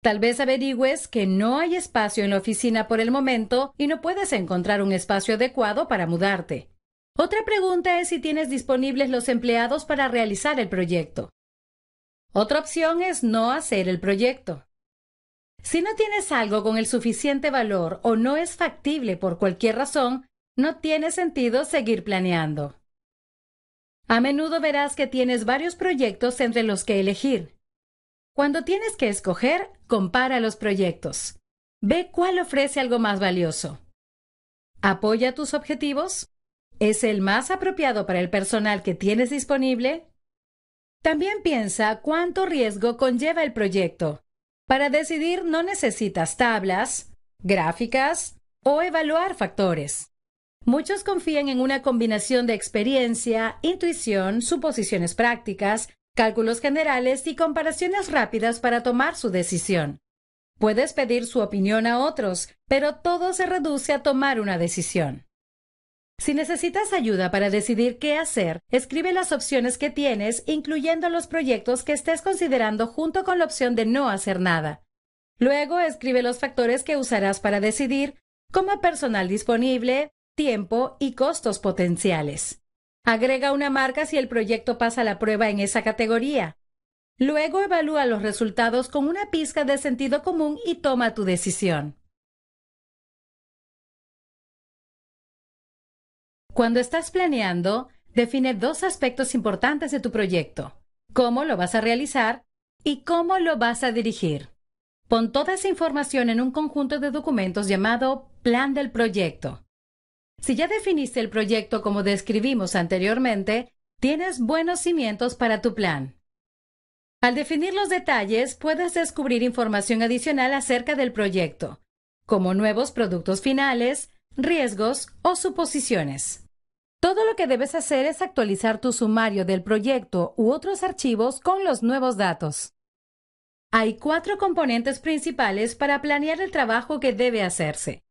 Tal vez averigües que no hay espacio en la oficina por el momento y no puedes encontrar un espacio adecuado para mudarte. Otra pregunta es si tienes disponibles los empleados para realizar el proyecto. Otra opción es no hacer el proyecto. Si no tienes algo con el suficiente valor o no es factible por cualquier razón, no tiene sentido seguir planeando. A menudo verás que tienes varios proyectos entre los que elegir. Cuando tienes que escoger, compara los proyectos. Ve cuál ofrece algo más valioso. ¿Apoya tus objetivos? ¿Es el más apropiado para el personal que tienes disponible? También piensa cuánto riesgo conlleva el proyecto. Para decidir no necesitas tablas, gráficas o evaluar factores. Muchos confían en una combinación de experiencia, intuición, suposiciones prácticas, cálculos generales y comparaciones rápidas para tomar su decisión. Puedes pedir su opinión a otros, pero todo se reduce a tomar una decisión. Si necesitas ayuda para decidir qué hacer, escribe las opciones que tienes, incluyendo los proyectos que estés considerando junto con la opción de no hacer nada. Luego escribe los factores que usarás para decidir, como personal disponible, tiempo y costos potenciales. Agrega una marca si el proyecto pasa la prueba en esa categoría. Luego evalúa los resultados con una pizca de sentido común y toma tu decisión. Cuando estás planeando, define dos aspectos importantes de tu proyecto, cómo lo vas a realizar y cómo lo vas a dirigir. Pon toda esa información en un conjunto de documentos llamado plan del proyecto. Si ya definiste el proyecto como describimos anteriormente, tienes buenos cimientos para tu plan. Al definir los detalles, puedes descubrir información adicional acerca del proyecto, como nuevos productos finales, riesgos o suposiciones. Todo lo que debes hacer es actualizar tu sumario del proyecto u otros archivos con los nuevos datos. Hay cuatro componentes principales para planear el trabajo que debe hacerse.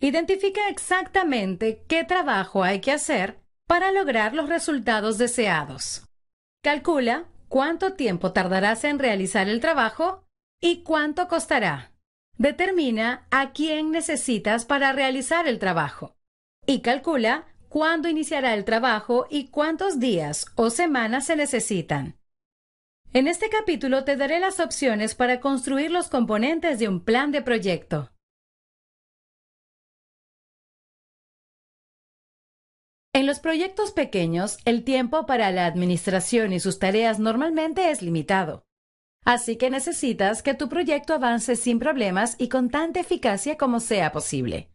Identifica exactamente qué trabajo hay que hacer para lograr los resultados deseados. Calcula cuánto tiempo tardarás en realizar el trabajo y cuánto costará. Determina a quién necesitas para realizar el trabajo y calcula cuándo iniciará el trabajo y cuántos días o semanas se necesitan. En este capítulo te daré las opciones para construir los componentes de un plan de proyecto. En los proyectos pequeños, el tiempo para la administración y sus tareas normalmente es limitado. Así que necesitas que tu proyecto avance sin problemas y con tanta eficacia como sea posible.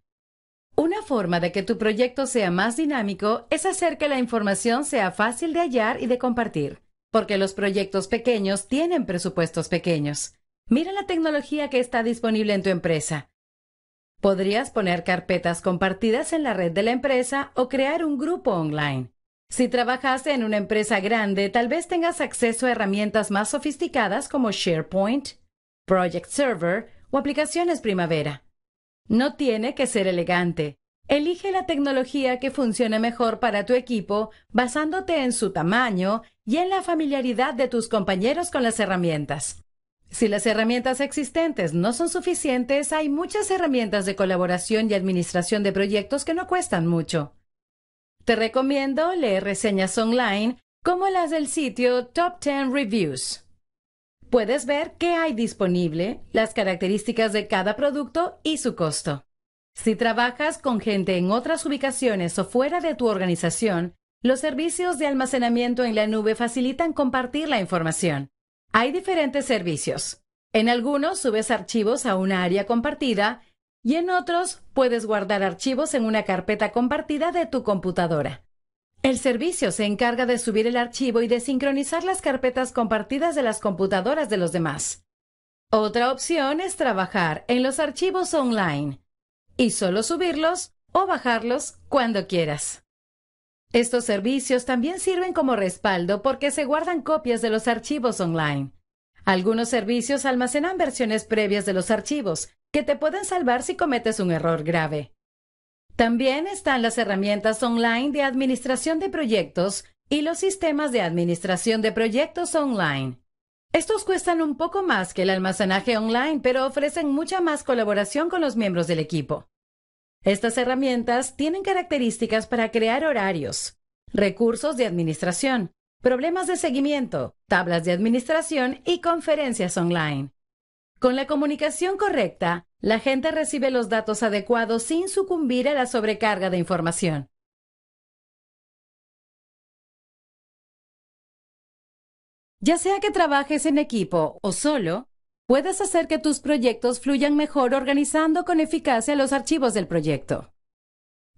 Una forma de que tu proyecto sea más dinámico es hacer que la información sea fácil de hallar y de compartir, porque los proyectos pequeños tienen presupuestos pequeños. Mira la tecnología que está disponible en tu empresa. Podrías poner carpetas compartidas en la red de la empresa o crear un grupo online. Si trabajas en una empresa grande, tal vez tengas acceso a herramientas más sofisticadas como SharePoint, Project Server o aplicaciones Primavera. No tiene que ser elegante. Elige la tecnología que funcione mejor para tu equipo basándote en su tamaño y en la familiaridad de tus compañeros con las herramientas. Si las herramientas existentes no son suficientes, hay muchas herramientas de colaboración y administración de proyectos que no cuestan mucho. Te recomiendo leer reseñas online como las del sitio Top 10 Reviews. Puedes ver qué hay disponible, las características de cada producto y su costo. Si trabajas con gente en otras ubicaciones o fuera de tu organización, los servicios de almacenamiento en la nube facilitan compartir la información. Hay diferentes servicios. En algunos subes archivos a una área compartida y en otros puedes guardar archivos en una carpeta compartida de tu computadora. El servicio se encarga de subir el archivo y de sincronizar las carpetas compartidas de las computadoras de los demás. Otra opción es trabajar en los archivos online y solo subirlos o bajarlos cuando quieras. Estos servicios también sirven como respaldo porque se guardan copias de los archivos online. Algunos servicios almacenan versiones previas de los archivos que te pueden salvar si cometes un error grave. También están las herramientas online de administración de proyectos y los sistemas de administración de proyectos online. Estos cuestan un poco más que el almacenaje online, pero ofrecen mucha más colaboración con los miembros del equipo. Estas herramientas tienen características para crear horarios, recursos de administración, problemas de seguimiento, tablas de administración y conferencias online. Con la comunicación correcta, la gente recibe los datos adecuados sin sucumbir a la sobrecarga de información. Ya sea que trabajes en equipo o solo, puedes hacer que tus proyectos fluyan mejor organizando con eficacia los archivos del proyecto.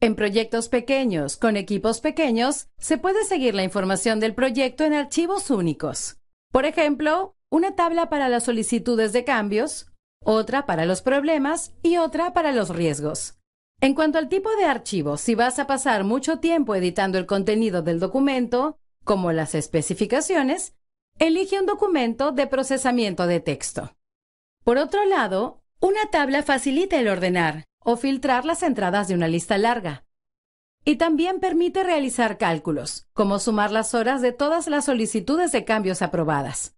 En proyectos pequeños, con equipos pequeños, se puede seguir la información del proyecto en archivos únicos. Por ejemplo, una tabla para las solicitudes de cambios, otra para los problemas y otra para los riesgos. En cuanto al tipo de archivo, si vas a pasar mucho tiempo editando el contenido del documento, como las especificaciones, elige un documento de procesamiento de texto. Por otro lado, una tabla facilita el ordenar o filtrar las entradas de una lista larga. Y también permite realizar cálculos, como sumar las horas de todas las solicitudes de cambios aprobadas.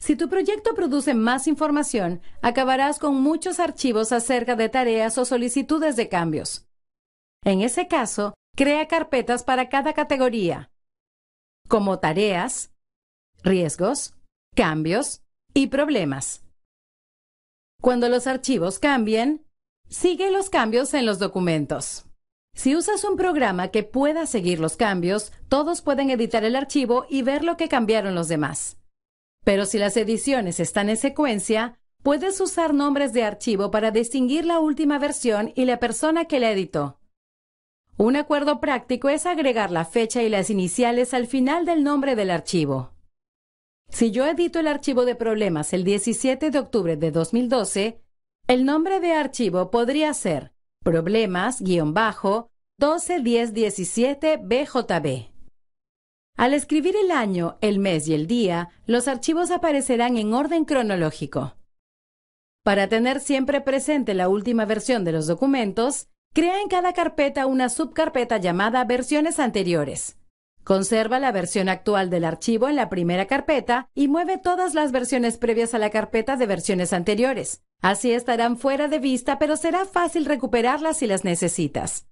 Si tu proyecto produce más información, acabarás con muchos archivos acerca de tareas o solicitudes de cambios. En ese caso, crea carpetas para cada categoría, como tareas, riesgos, cambios y problemas. Cuando los archivos cambien, sigue los cambios en los documentos. Si usas un programa que pueda seguir los cambios, todos pueden editar el archivo y ver lo que cambiaron los demás. Pero si las ediciones están en secuencia, puedes usar nombres de archivo para distinguir la última versión y la persona que la editó. Un acuerdo práctico es agregar la fecha y las iniciales al final del nombre del archivo. Si yo edito el archivo de problemas el 17 de octubre de 2012, el nombre de archivo podría ser problemas-121017bjb. Al escribir el año, el mes y el día, los archivos aparecerán en orden cronológico. Para tener siempre presente la última versión de los documentos, crea en cada carpeta una subcarpeta llamada versiones anteriores. Conserva la versión actual del archivo en la primera carpeta y mueve todas las versiones previas a la carpeta de versiones anteriores. Así estarán fuera de vista, pero será fácil recuperarlas si las necesitas.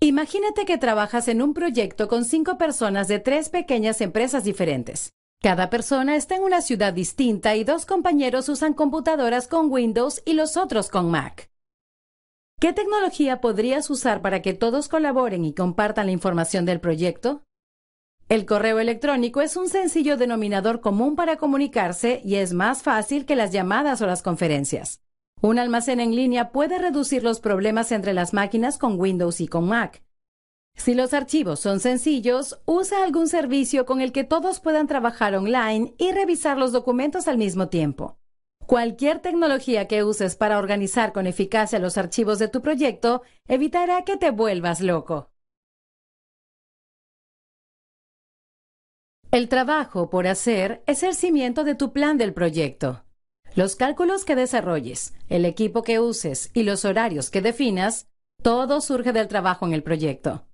Imagínate que trabajas en un proyecto con cinco personas de tres pequeñas empresas diferentes. Cada persona está en una ciudad distinta y dos compañeros usan computadoras con Windows y los otros con Mac. ¿Qué tecnología podrías usar para que todos colaboren y compartan la información del proyecto? El correo electrónico es un sencillo denominador común para comunicarse y es más fácil que las llamadas o las conferencias. Un almacén en línea puede reducir los problemas entre las máquinas con Windows y con Mac. Si los archivos son sencillos, usa algún servicio con el que todos puedan trabajar online y revisar los documentos al mismo tiempo. Cualquier tecnología que uses para organizar con eficacia los archivos de tu proyecto evitará que te vuelvas loco. El trabajo por hacer es el cimiento de tu plan del proyecto. Los cálculos que desarrolles, el equipo que uses y los horarios que definas, todo surge del trabajo en el proyecto.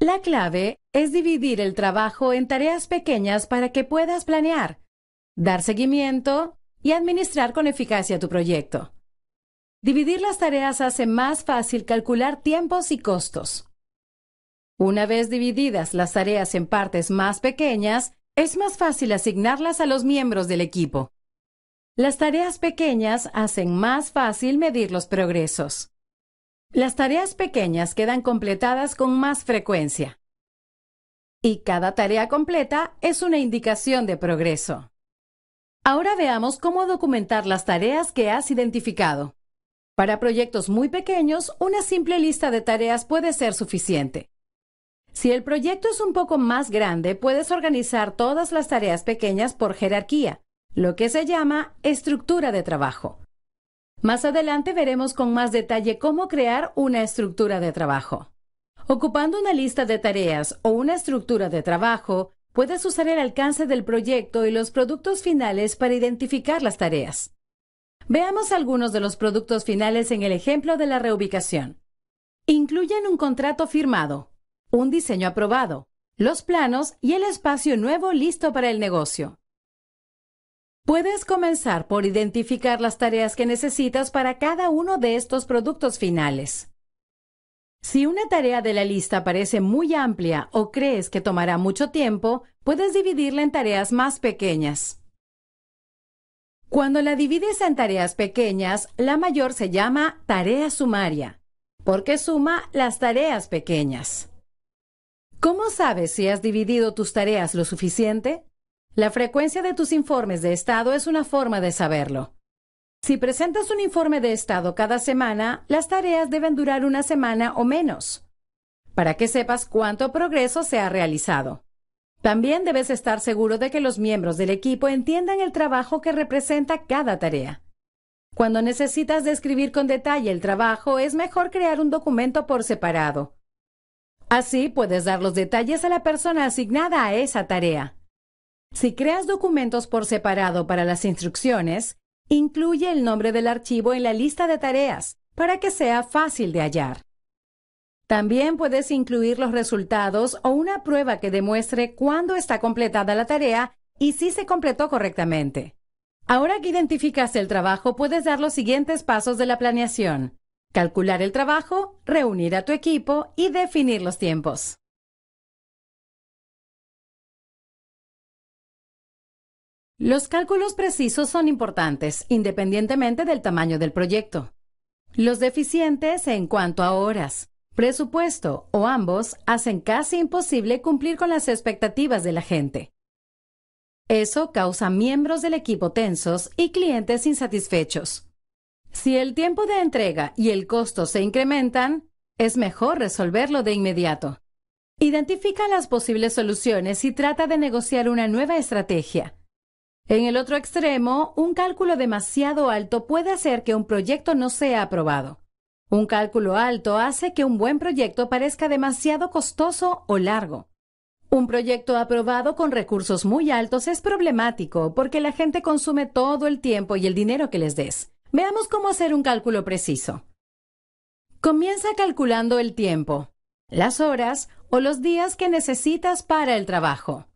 La clave es dividir el trabajo en tareas pequeñas para que puedas planear, dar seguimiento y administrar con eficacia tu proyecto. Dividir las tareas hace más fácil calcular tiempos y costos. Una vez divididas las tareas en partes más pequeñas, es más fácil asignarlas a los miembros del equipo. Las tareas pequeñas hacen más fácil medir los progresos. Las tareas pequeñas quedan completadas con más frecuencia. Y cada tarea completa es una indicación de progreso. Ahora veamos cómo documentar las tareas que has identificado. Para proyectos muy pequeños, una simple lista de tareas puede ser suficiente. Si el proyecto es un poco más grande, puedes organizar todas las tareas pequeñas por jerarquía lo que se llama estructura de trabajo. Más adelante veremos con más detalle cómo crear una estructura de trabajo. Ocupando una lista de tareas o una estructura de trabajo, puedes usar el alcance del proyecto y los productos finales para identificar las tareas. Veamos algunos de los productos finales en el ejemplo de la reubicación. Incluyen un contrato firmado, un diseño aprobado, los planos y el espacio nuevo listo para el negocio. Puedes comenzar por identificar las tareas que necesitas para cada uno de estos productos finales. Si una tarea de la lista parece muy amplia o crees que tomará mucho tiempo, puedes dividirla en tareas más pequeñas. Cuando la divides en tareas pequeñas, la mayor se llama tarea sumaria, porque suma las tareas pequeñas. ¿Cómo sabes si has dividido tus tareas lo suficiente? La frecuencia de tus informes de estado es una forma de saberlo. Si presentas un informe de estado cada semana, las tareas deben durar una semana o menos, para que sepas cuánto progreso se ha realizado. También debes estar seguro de que los miembros del equipo entiendan el trabajo que representa cada tarea. Cuando necesitas describir con detalle el trabajo, es mejor crear un documento por separado. Así puedes dar los detalles a la persona asignada a esa tarea. Si creas documentos por separado para las instrucciones, incluye el nombre del archivo en la lista de tareas para que sea fácil de hallar. También puedes incluir los resultados o una prueba que demuestre cuándo está completada la tarea y si se completó correctamente. Ahora que identificaste el trabajo, puedes dar los siguientes pasos de la planeación. Calcular el trabajo, reunir a tu equipo y definir los tiempos. Los cálculos precisos son importantes, independientemente del tamaño del proyecto. Los deficientes en cuanto a horas, presupuesto o ambos hacen casi imposible cumplir con las expectativas de la gente. Eso causa miembros del equipo tensos y clientes insatisfechos. Si el tiempo de entrega y el costo se incrementan, es mejor resolverlo de inmediato. Identifica las posibles soluciones y trata de negociar una nueva estrategia. En el otro extremo, un cálculo demasiado alto puede hacer que un proyecto no sea aprobado. Un cálculo alto hace que un buen proyecto parezca demasiado costoso o largo. Un proyecto aprobado con recursos muy altos es problemático porque la gente consume todo el tiempo y el dinero que les des. Veamos cómo hacer un cálculo preciso. Comienza calculando el tiempo, las horas o los días que necesitas para el trabajo.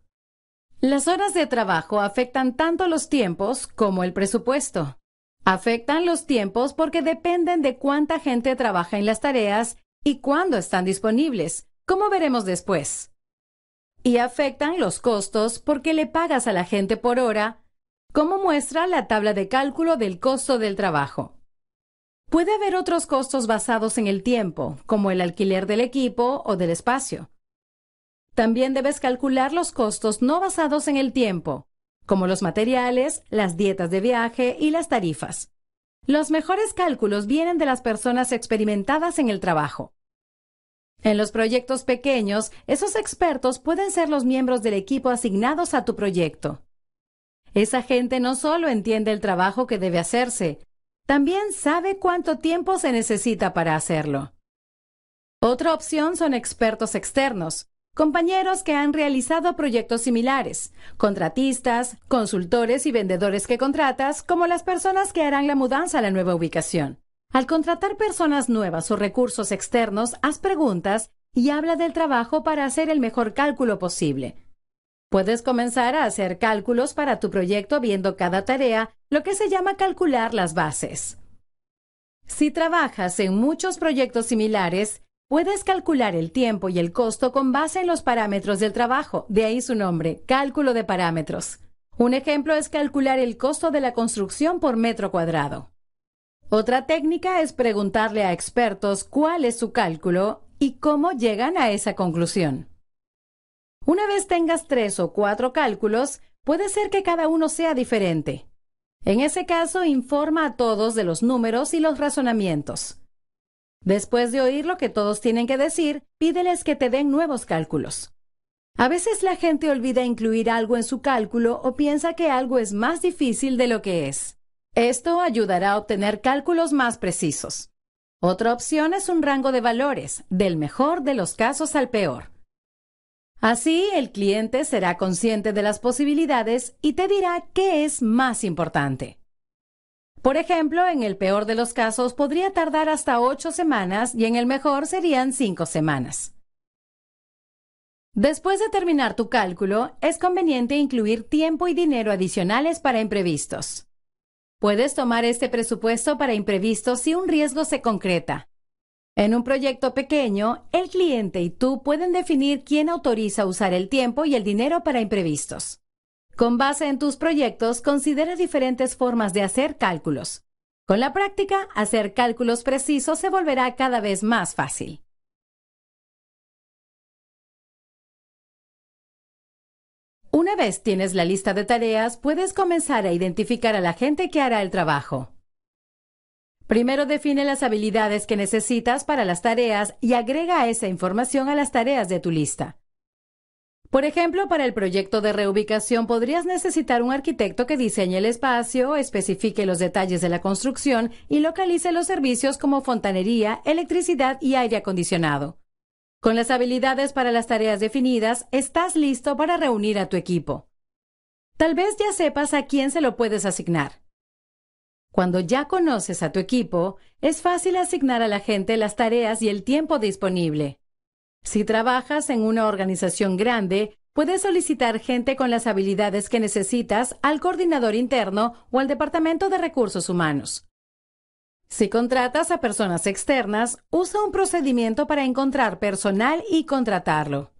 Las horas de trabajo afectan tanto los tiempos como el presupuesto. Afectan los tiempos porque dependen de cuánta gente trabaja en las tareas y cuándo están disponibles, como veremos después. Y afectan los costos porque le pagas a la gente por hora, como muestra la tabla de cálculo del costo del trabajo. Puede haber otros costos basados en el tiempo, como el alquiler del equipo o del espacio. También debes calcular los costos no basados en el tiempo, como los materiales, las dietas de viaje y las tarifas. Los mejores cálculos vienen de las personas experimentadas en el trabajo. En los proyectos pequeños, esos expertos pueden ser los miembros del equipo asignados a tu proyecto. Esa gente no solo entiende el trabajo que debe hacerse, también sabe cuánto tiempo se necesita para hacerlo. Otra opción son expertos externos, compañeros que han realizado proyectos similares, contratistas, consultores y vendedores que contratas, como las personas que harán la mudanza a la nueva ubicación. Al contratar personas nuevas o recursos externos, haz preguntas y habla del trabajo para hacer el mejor cálculo posible. Puedes comenzar a hacer cálculos para tu proyecto viendo cada tarea, lo que se llama calcular las bases. Si trabajas en muchos proyectos similares, Puedes calcular el tiempo y el costo con base en los parámetros del trabajo, de ahí su nombre, cálculo de parámetros. Un ejemplo es calcular el costo de la construcción por metro cuadrado. Otra técnica es preguntarle a expertos cuál es su cálculo y cómo llegan a esa conclusión. Una vez tengas tres o cuatro cálculos, puede ser que cada uno sea diferente. En ese caso, informa a todos de los números y los razonamientos. Después de oír lo que todos tienen que decir, pídeles que te den nuevos cálculos. A veces la gente olvida incluir algo en su cálculo o piensa que algo es más difícil de lo que es. Esto ayudará a obtener cálculos más precisos. Otra opción es un rango de valores, del mejor de los casos al peor. Así, el cliente será consciente de las posibilidades y te dirá qué es más importante. Por ejemplo, en el peor de los casos podría tardar hasta ocho semanas y en el mejor serían cinco semanas. Después de terminar tu cálculo, es conveniente incluir tiempo y dinero adicionales para imprevistos. Puedes tomar este presupuesto para imprevistos si un riesgo se concreta. En un proyecto pequeño, el cliente y tú pueden definir quién autoriza usar el tiempo y el dinero para imprevistos. Con base en tus proyectos, considera diferentes formas de hacer cálculos. Con la práctica, hacer cálculos precisos se volverá cada vez más fácil. Una vez tienes la lista de tareas, puedes comenzar a identificar a la gente que hará el trabajo. Primero define las habilidades que necesitas para las tareas y agrega esa información a las tareas de tu lista. Por ejemplo, para el proyecto de reubicación podrías necesitar un arquitecto que diseñe el espacio, especifique los detalles de la construcción y localice los servicios como fontanería, electricidad y aire acondicionado. Con las habilidades para las tareas definidas, estás listo para reunir a tu equipo. Tal vez ya sepas a quién se lo puedes asignar. Cuando ya conoces a tu equipo, es fácil asignar a la gente las tareas y el tiempo disponible. Si trabajas en una organización grande, puedes solicitar gente con las habilidades que necesitas al coordinador interno o al Departamento de Recursos Humanos. Si contratas a personas externas, usa un procedimiento para encontrar personal y contratarlo.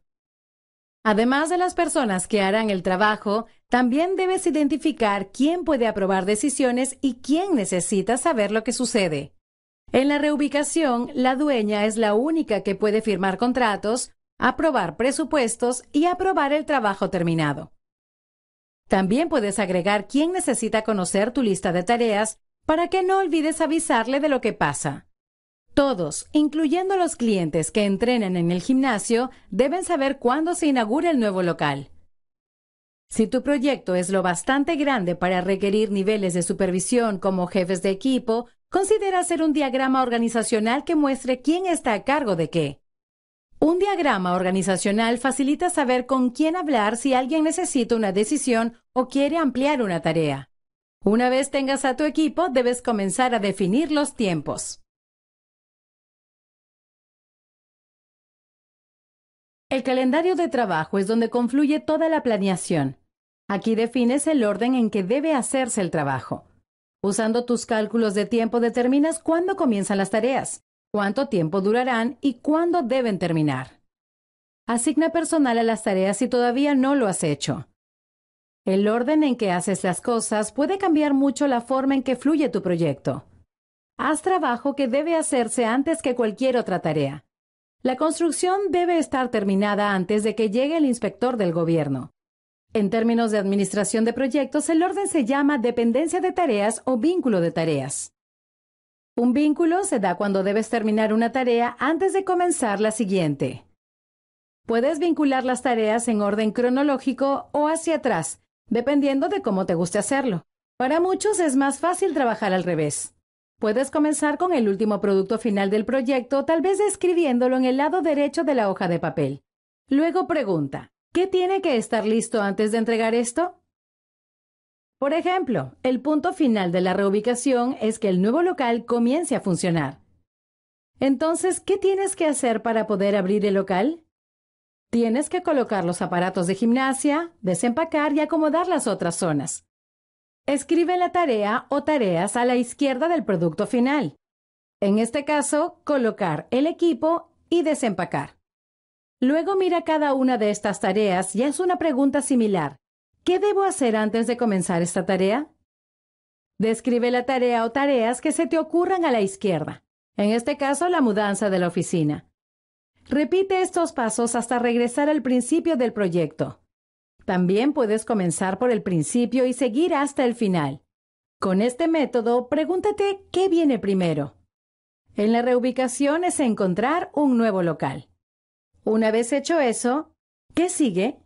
Además de las personas que harán el trabajo, también debes identificar quién puede aprobar decisiones y quién necesita saber lo que sucede. En la reubicación, la dueña es la única que puede firmar contratos, aprobar presupuestos y aprobar el trabajo terminado. También puedes agregar quién necesita conocer tu lista de tareas para que no olvides avisarle de lo que pasa. Todos, incluyendo los clientes que entrenan en el gimnasio, deben saber cuándo se inaugura el nuevo local. Si tu proyecto es lo bastante grande para requerir niveles de supervisión como jefes de equipo, considera hacer un diagrama organizacional que muestre quién está a cargo de qué. Un diagrama organizacional facilita saber con quién hablar si alguien necesita una decisión o quiere ampliar una tarea. Una vez tengas a tu equipo, debes comenzar a definir los tiempos. El calendario de trabajo es donde confluye toda la planeación. Aquí defines el orden en que debe hacerse el trabajo. Usando tus cálculos de tiempo determinas cuándo comienzan las tareas, cuánto tiempo durarán y cuándo deben terminar. Asigna personal a las tareas si todavía no lo has hecho. El orden en que haces las cosas puede cambiar mucho la forma en que fluye tu proyecto. Haz trabajo que debe hacerse antes que cualquier otra tarea. La construcción debe estar terminada antes de que llegue el inspector del gobierno. En términos de administración de proyectos, el orden se llama dependencia de tareas o vínculo de tareas. Un vínculo se da cuando debes terminar una tarea antes de comenzar la siguiente. Puedes vincular las tareas en orden cronológico o hacia atrás, dependiendo de cómo te guste hacerlo. Para muchos es más fácil trabajar al revés. Puedes comenzar con el último producto final del proyecto, tal vez escribiéndolo en el lado derecho de la hoja de papel. Luego pregunta, ¿Qué tiene que estar listo antes de entregar esto? Por ejemplo, el punto final de la reubicación es que el nuevo local comience a funcionar. Entonces, ¿qué tienes que hacer para poder abrir el local? Tienes que colocar los aparatos de gimnasia, desempacar y acomodar las otras zonas. Escribe la tarea o tareas a la izquierda del producto final. En este caso, colocar el equipo y desempacar. Luego mira cada una de estas tareas y haz una pregunta similar. ¿Qué debo hacer antes de comenzar esta tarea? Describe la tarea o tareas que se te ocurran a la izquierda, en este caso la mudanza de la oficina. Repite estos pasos hasta regresar al principio del proyecto. También puedes comenzar por el principio y seguir hasta el final. Con este método, pregúntate qué viene primero. En la reubicación es encontrar un nuevo local. Una vez hecho eso, ¿qué sigue?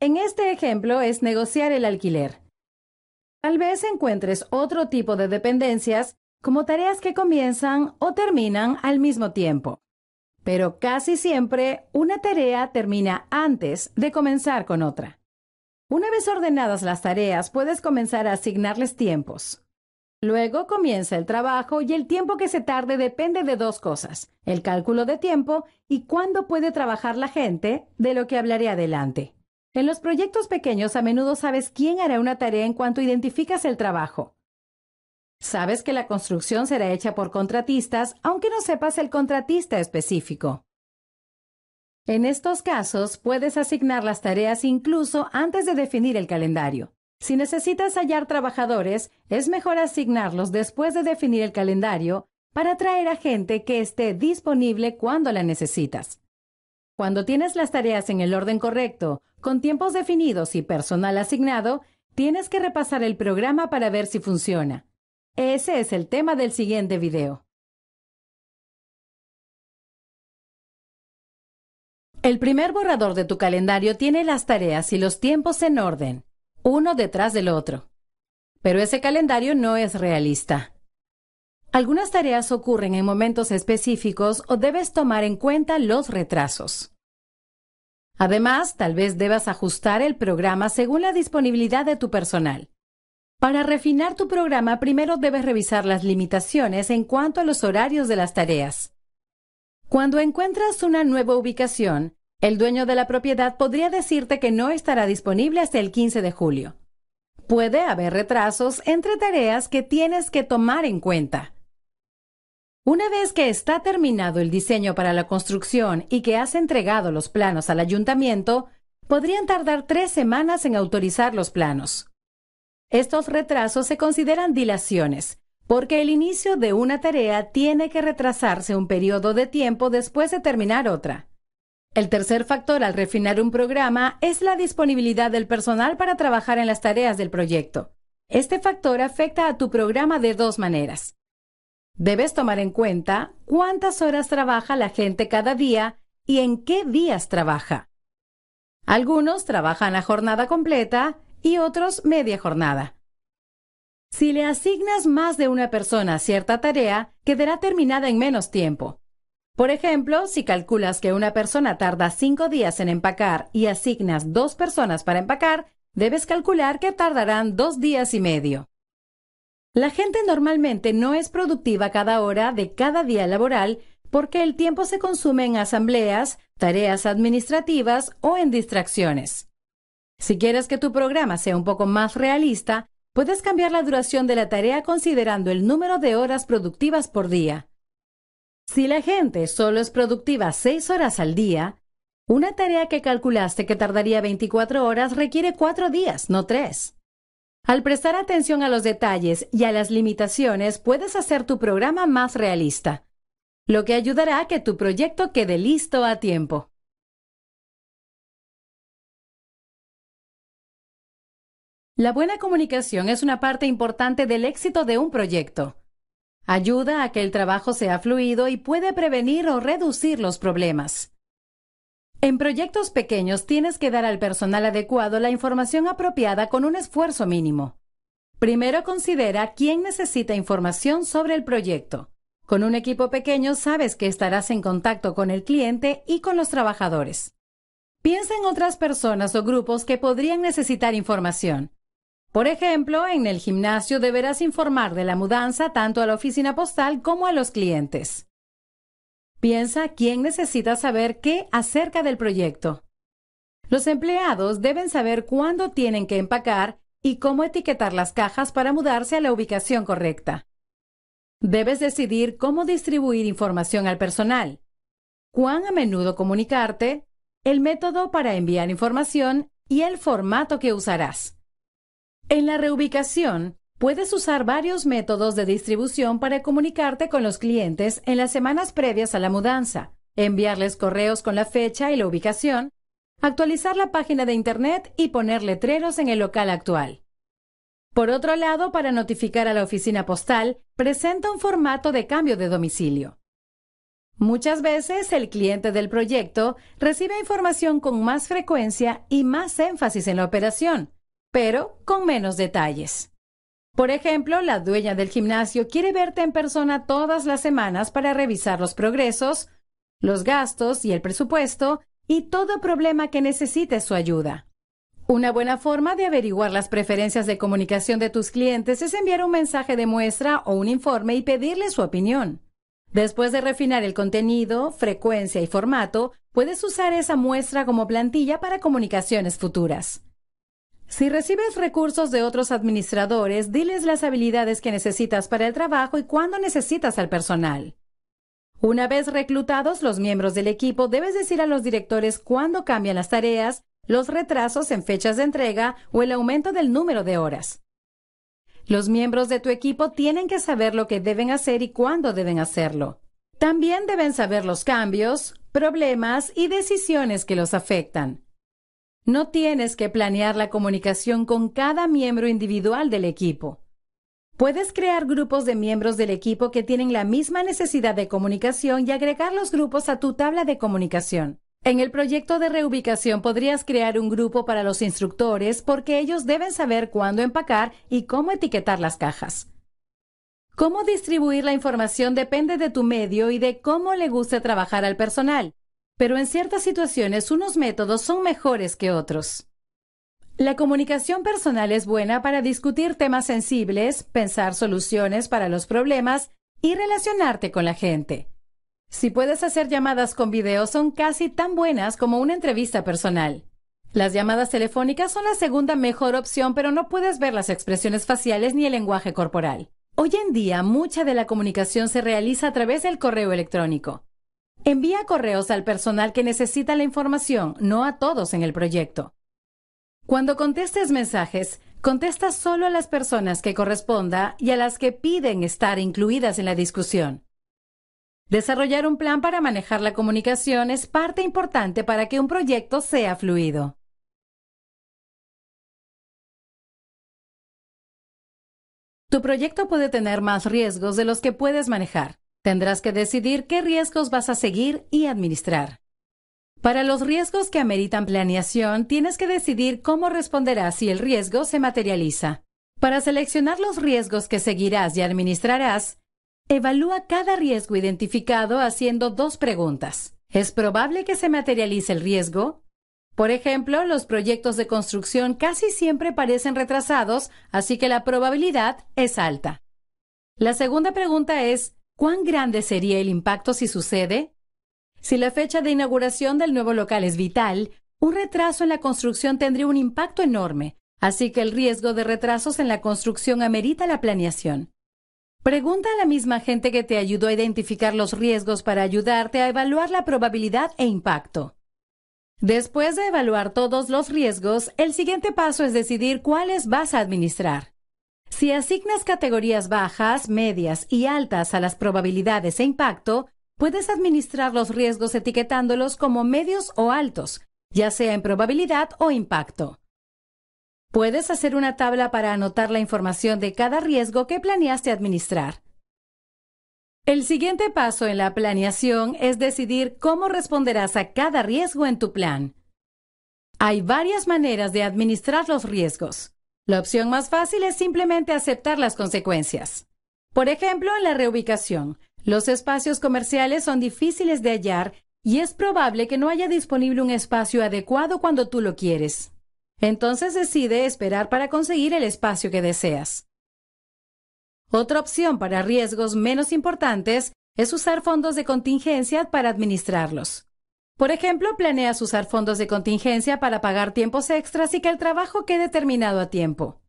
En este ejemplo es negociar el alquiler. Tal vez encuentres otro tipo de dependencias como tareas que comienzan o terminan al mismo tiempo. Pero casi siempre una tarea termina antes de comenzar con otra. Una vez ordenadas las tareas, puedes comenzar a asignarles tiempos. Luego comienza el trabajo y el tiempo que se tarde depende de dos cosas, el cálculo de tiempo y cuándo puede trabajar la gente, de lo que hablaré adelante. En los proyectos pequeños a menudo sabes quién hará una tarea en cuanto identificas el trabajo. Sabes que la construcción será hecha por contratistas, aunque no sepas el contratista específico. En estos casos, puedes asignar las tareas incluso antes de definir el calendario. Si necesitas hallar trabajadores, es mejor asignarlos después de definir el calendario para traer a gente que esté disponible cuando la necesitas. Cuando tienes las tareas en el orden correcto, con tiempos definidos y personal asignado, tienes que repasar el programa para ver si funciona. Ese es el tema del siguiente video. El primer borrador de tu calendario tiene las tareas y los tiempos en orden uno detrás del otro. Pero ese calendario no es realista. Algunas tareas ocurren en momentos específicos o debes tomar en cuenta los retrasos. Además, tal vez debas ajustar el programa según la disponibilidad de tu personal. Para refinar tu programa, primero debes revisar las limitaciones en cuanto a los horarios de las tareas. Cuando encuentras una nueva ubicación, el dueño de la propiedad podría decirte que no estará disponible hasta el 15 de julio. Puede haber retrasos entre tareas que tienes que tomar en cuenta. Una vez que está terminado el diseño para la construcción y que has entregado los planos al ayuntamiento, podrían tardar tres semanas en autorizar los planos. Estos retrasos se consideran dilaciones, porque el inicio de una tarea tiene que retrasarse un periodo de tiempo después de terminar otra. El tercer factor al refinar un programa es la disponibilidad del personal para trabajar en las tareas del proyecto. Este factor afecta a tu programa de dos maneras. Debes tomar en cuenta cuántas horas trabaja la gente cada día y en qué días trabaja. Algunos trabajan a jornada completa y otros media jornada. Si le asignas más de una persona a cierta tarea, quedará terminada en menos tiempo. Por ejemplo, si calculas que una persona tarda cinco días en empacar y asignas dos personas para empacar, debes calcular que tardarán dos días y medio. La gente normalmente no es productiva cada hora de cada día laboral porque el tiempo se consume en asambleas, tareas administrativas o en distracciones. Si quieres que tu programa sea un poco más realista, puedes cambiar la duración de la tarea considerando el número de horas productivas por día. Si la gente solo es productiva seis horas al día, una tarea que calculaste que tardaría 24 horas requiere cuatro días, no tres. Al prestar atención a los detalles y a las limitaciones, puedes hacer tu programa más realista, lo que ayudará a que tu proyecto quede listo a tiempo. La buena comunicación es una parte importante del éxito de un proyecto. Ayuda a que el trabajo sea fluido y puede prevenir o reducir los problemas. En proyectos pequeños tienes que dar al personal adecuado la información apropiada con un esfuerzo mínimo. Primero considera quién necesita información sobre el proyecto. Con un equipo pequeño sabes que estarás en contacto con el cliente y con los trabajadores. Piensa en otras personas o grupos que podrían necesitar información. Por ejemplo, en el gimnasio deberás informar de la mudanza tanto a la oficina postal como a los clientes. Piensa quién necesita saber qué acerca del proyecto. Los empleados deben saber cuándo tienen que empacar y cómo etiquetar las cajas para mudarse a la ubicación correcta. Debes decidir cómo distribuir información al personal, cuán a menudo comunicarte, el método para enviar información y el formato que usarás. En la reubicación, puedes usar varios métodos de distribución para comunicarte con los clientes en las semanas previas a la mudanza, enviarles correos con la fecha y la ubicación, actualizar la página de Internet y poner letreros en el local actual. Por otro lado, para notificar a la oficina postal, presenta un formato de cambio de domicilio. Muchas veces el cliente del proyecto recibe información con más frecuencia y más énfasis en la operación, pero con menos detalles. Por ejemplo, la dueña del gimnasio quiere verte en persona todas las semanas para revisar los progresos, los gastos y el presupuesto y todo problema que necesite su ayuda. Una buena forma de averiguar las preferencias de comunicación de tus clientes es enviar un mensaje de muestra o un informe y pedirle su opinión. Después de refinar el contenido, frecuencia y formato, puedes usar esa muestra como plantilla para comunicaciones futuras. Si recibes recursos de otros administradores, diles las habilidades que necesitas para el trabajo y cuándo necesitas al personal. Una vez reclutados los miembros del equipo, debes decir a los directores cuándo cambian las tareas, los retrasos en fechas de entrega o el aumento del número de horas. Los miembros de tu equipo tienen que saber lo que deben hacer y cuándo deben hacerlo. También deben saber los cambios, problemas y decisiones que los afectan. No tienes que planear la comunicación con cada miembro individual del equipo. Puedes crear grupos de miembros del equipo que tienen la misma necesidad de comunicación y agregar los grupos a tu tabla de comunicación. En el proyecto de reubicación podrías crear un grupo para los instructores porque ellos deben saber cuándo empacar y cómo etiquetar las cajas. Cómo distribuir la información depende de tu medio y de cómo le guste trabajar al personal pero en ciertas situaciones unos métodos son mejores que otros. La comunicación personal es buena para discutir temas sensibles, pensar soluciones para los problemas y relacionarte con la gente. Si puedes hacer llamadas con video son casi tan buenas como una entrevista personal. Las llamadas telefónicas son la segunda mejor opción, pero no puedes ver las expresiones faciales ni el lenguaje corporal. Hoy en día, mucha de la comunicación se realiza a través del correo electrónico. Envía correos al personal que necesita la información, no a todos en el proyecto. Cuando contestes mensajes, contesta solo a las personas que corresponda y a las que piden estar incluidas en la discusión. Desarrollar un plan para manejar la comunicación es parte importante para que un proyecto sea fluido. Tu proyecto puede tener más riesgos de los que puedes manejar. Tendrás que decidir qué riesgos vas a seguir y administrar. Para los riesgos que ameritan planeación, tienes que decidir cómo responderás si el riesgo se materializa. Para seleccionar los riesgos que seguirás y administrarás, evalúa cada riesgo identificado haciendo dos preguntas. ¿Es probable que se materialice el riesgo? Por ejemplo, los proyectos de construcción casi siempre parecen retrasados, así que la probabilidad es alta. La segunda pregunta es, ¿Cuán grande sería el impacto si sucede? Si la fecha de inauguración del nuevo local es vital, un retraso en la construcción tendría un impacto enorme, así que el riesgo de retrasos en la construcción amerita la planeación. Pregunta a la misma gente que te ayudó a identificar los riesgos para ayudarte a evaluar la probabilidad e impacto. Después de evaluar todos los riesgos, el siguiente paso es decidir cuáles vas a administrar. Si asignas categorías bajas, medias y altas a las probabilidades e impacto, puedes administrar los riesgos etiquetándolos como medios o altos, ya sea en probabilidad o impacto. Puedes hacer una tabla para anotar la información de cada riesgo que planeaste administrar. El siguiente paso en la planeación es decidir cómo responderás a cada riesgo en tu plan. Hay varias maneras de administrar los riesgos. La opción más fácil es simplemente aceptar las consecuencias. Por ejemplo, en la reubicación, los espacios comerciales son difíciles de hallar y es probable que no haya disponible un espacio adecuado cuando tú lo quieres. Entonces decide esperar para conseguir el espacio que deseas. Otra opción para riesgos menos importantes es usar fondos de contingencia para administrarlos. Por ejemplo, planeas usar fondos de contingencia para pagar tiempos extras y que el trabajo quede terminado a tiempo.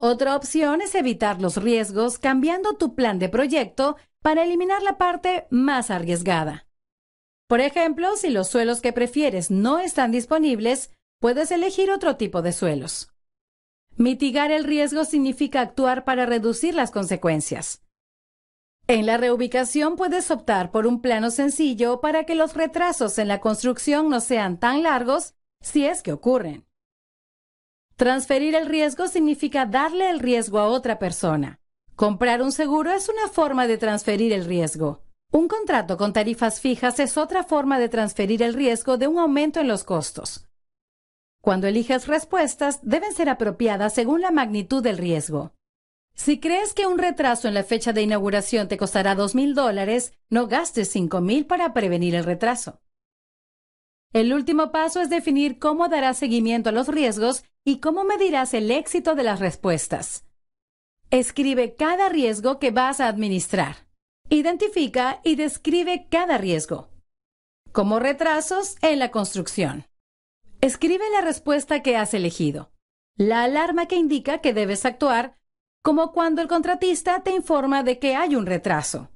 Otra opción es evitar los riesgos cambiando tu plan de proyecto para eliminar la parte más arriesgada. Por ejemplo, si los suelos que prefieres no están disponibles, puedes elegir otro tipo de suelos. Mitigar el riesgo significa actuar para reducir las consecuencias. En la reubicación puedes optar por un plano sencillo para que los retrasos en la construcción no sean tan largos si es que ocurren. Transferir el riesgo significa darle el riesgo a otra persona. Comprar un seguro es una forma de transferir el riesgo. Un contrato con tarifas fijas es otra forma de transferir el riesgo de un aumento en los costos. Cuando elijas respuestas, deben ser apropiadas según la magnitud del riesgo. Si crees que un retraso en la fecha de inauguración te costará $2,000 dólares, no gastes $5,000 para prevenir el retraso. El último paso es definir cómo darás seguimiento a los riesgos y cómo medirás el éxito de las respuestas. Escribe cada riesgo que vas a administrar. Identifica y describe cada riesgo, como retrasos en la construcción. Escribe la respuesta que has elegido, la alarma que indica que debes actuar como cuando el contratista te informa de que hay un retraso.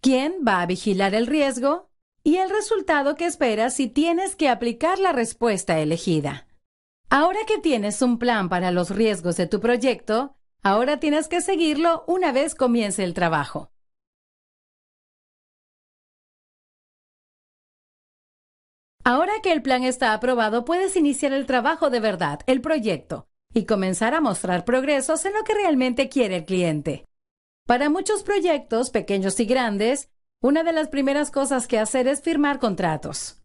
¿Quién va a vigilar el riesgo? Y el resultado que esperas si tienes que aplicar la respuesta elegida. Ahora que tienes un plan para los riesgos de tu proyecto, ahora tienes que seguirlo una vez comience el trabajo. Ahora que el plan está aprobado, puedes iniciar el trabajo de verdad, el proyecto y comenzar a mostrar progresos en lo que realmente quiere el cliente. Para muchos proyectos, pequeños y grandes, una de las primeras cosas que hacer es firmar contratos.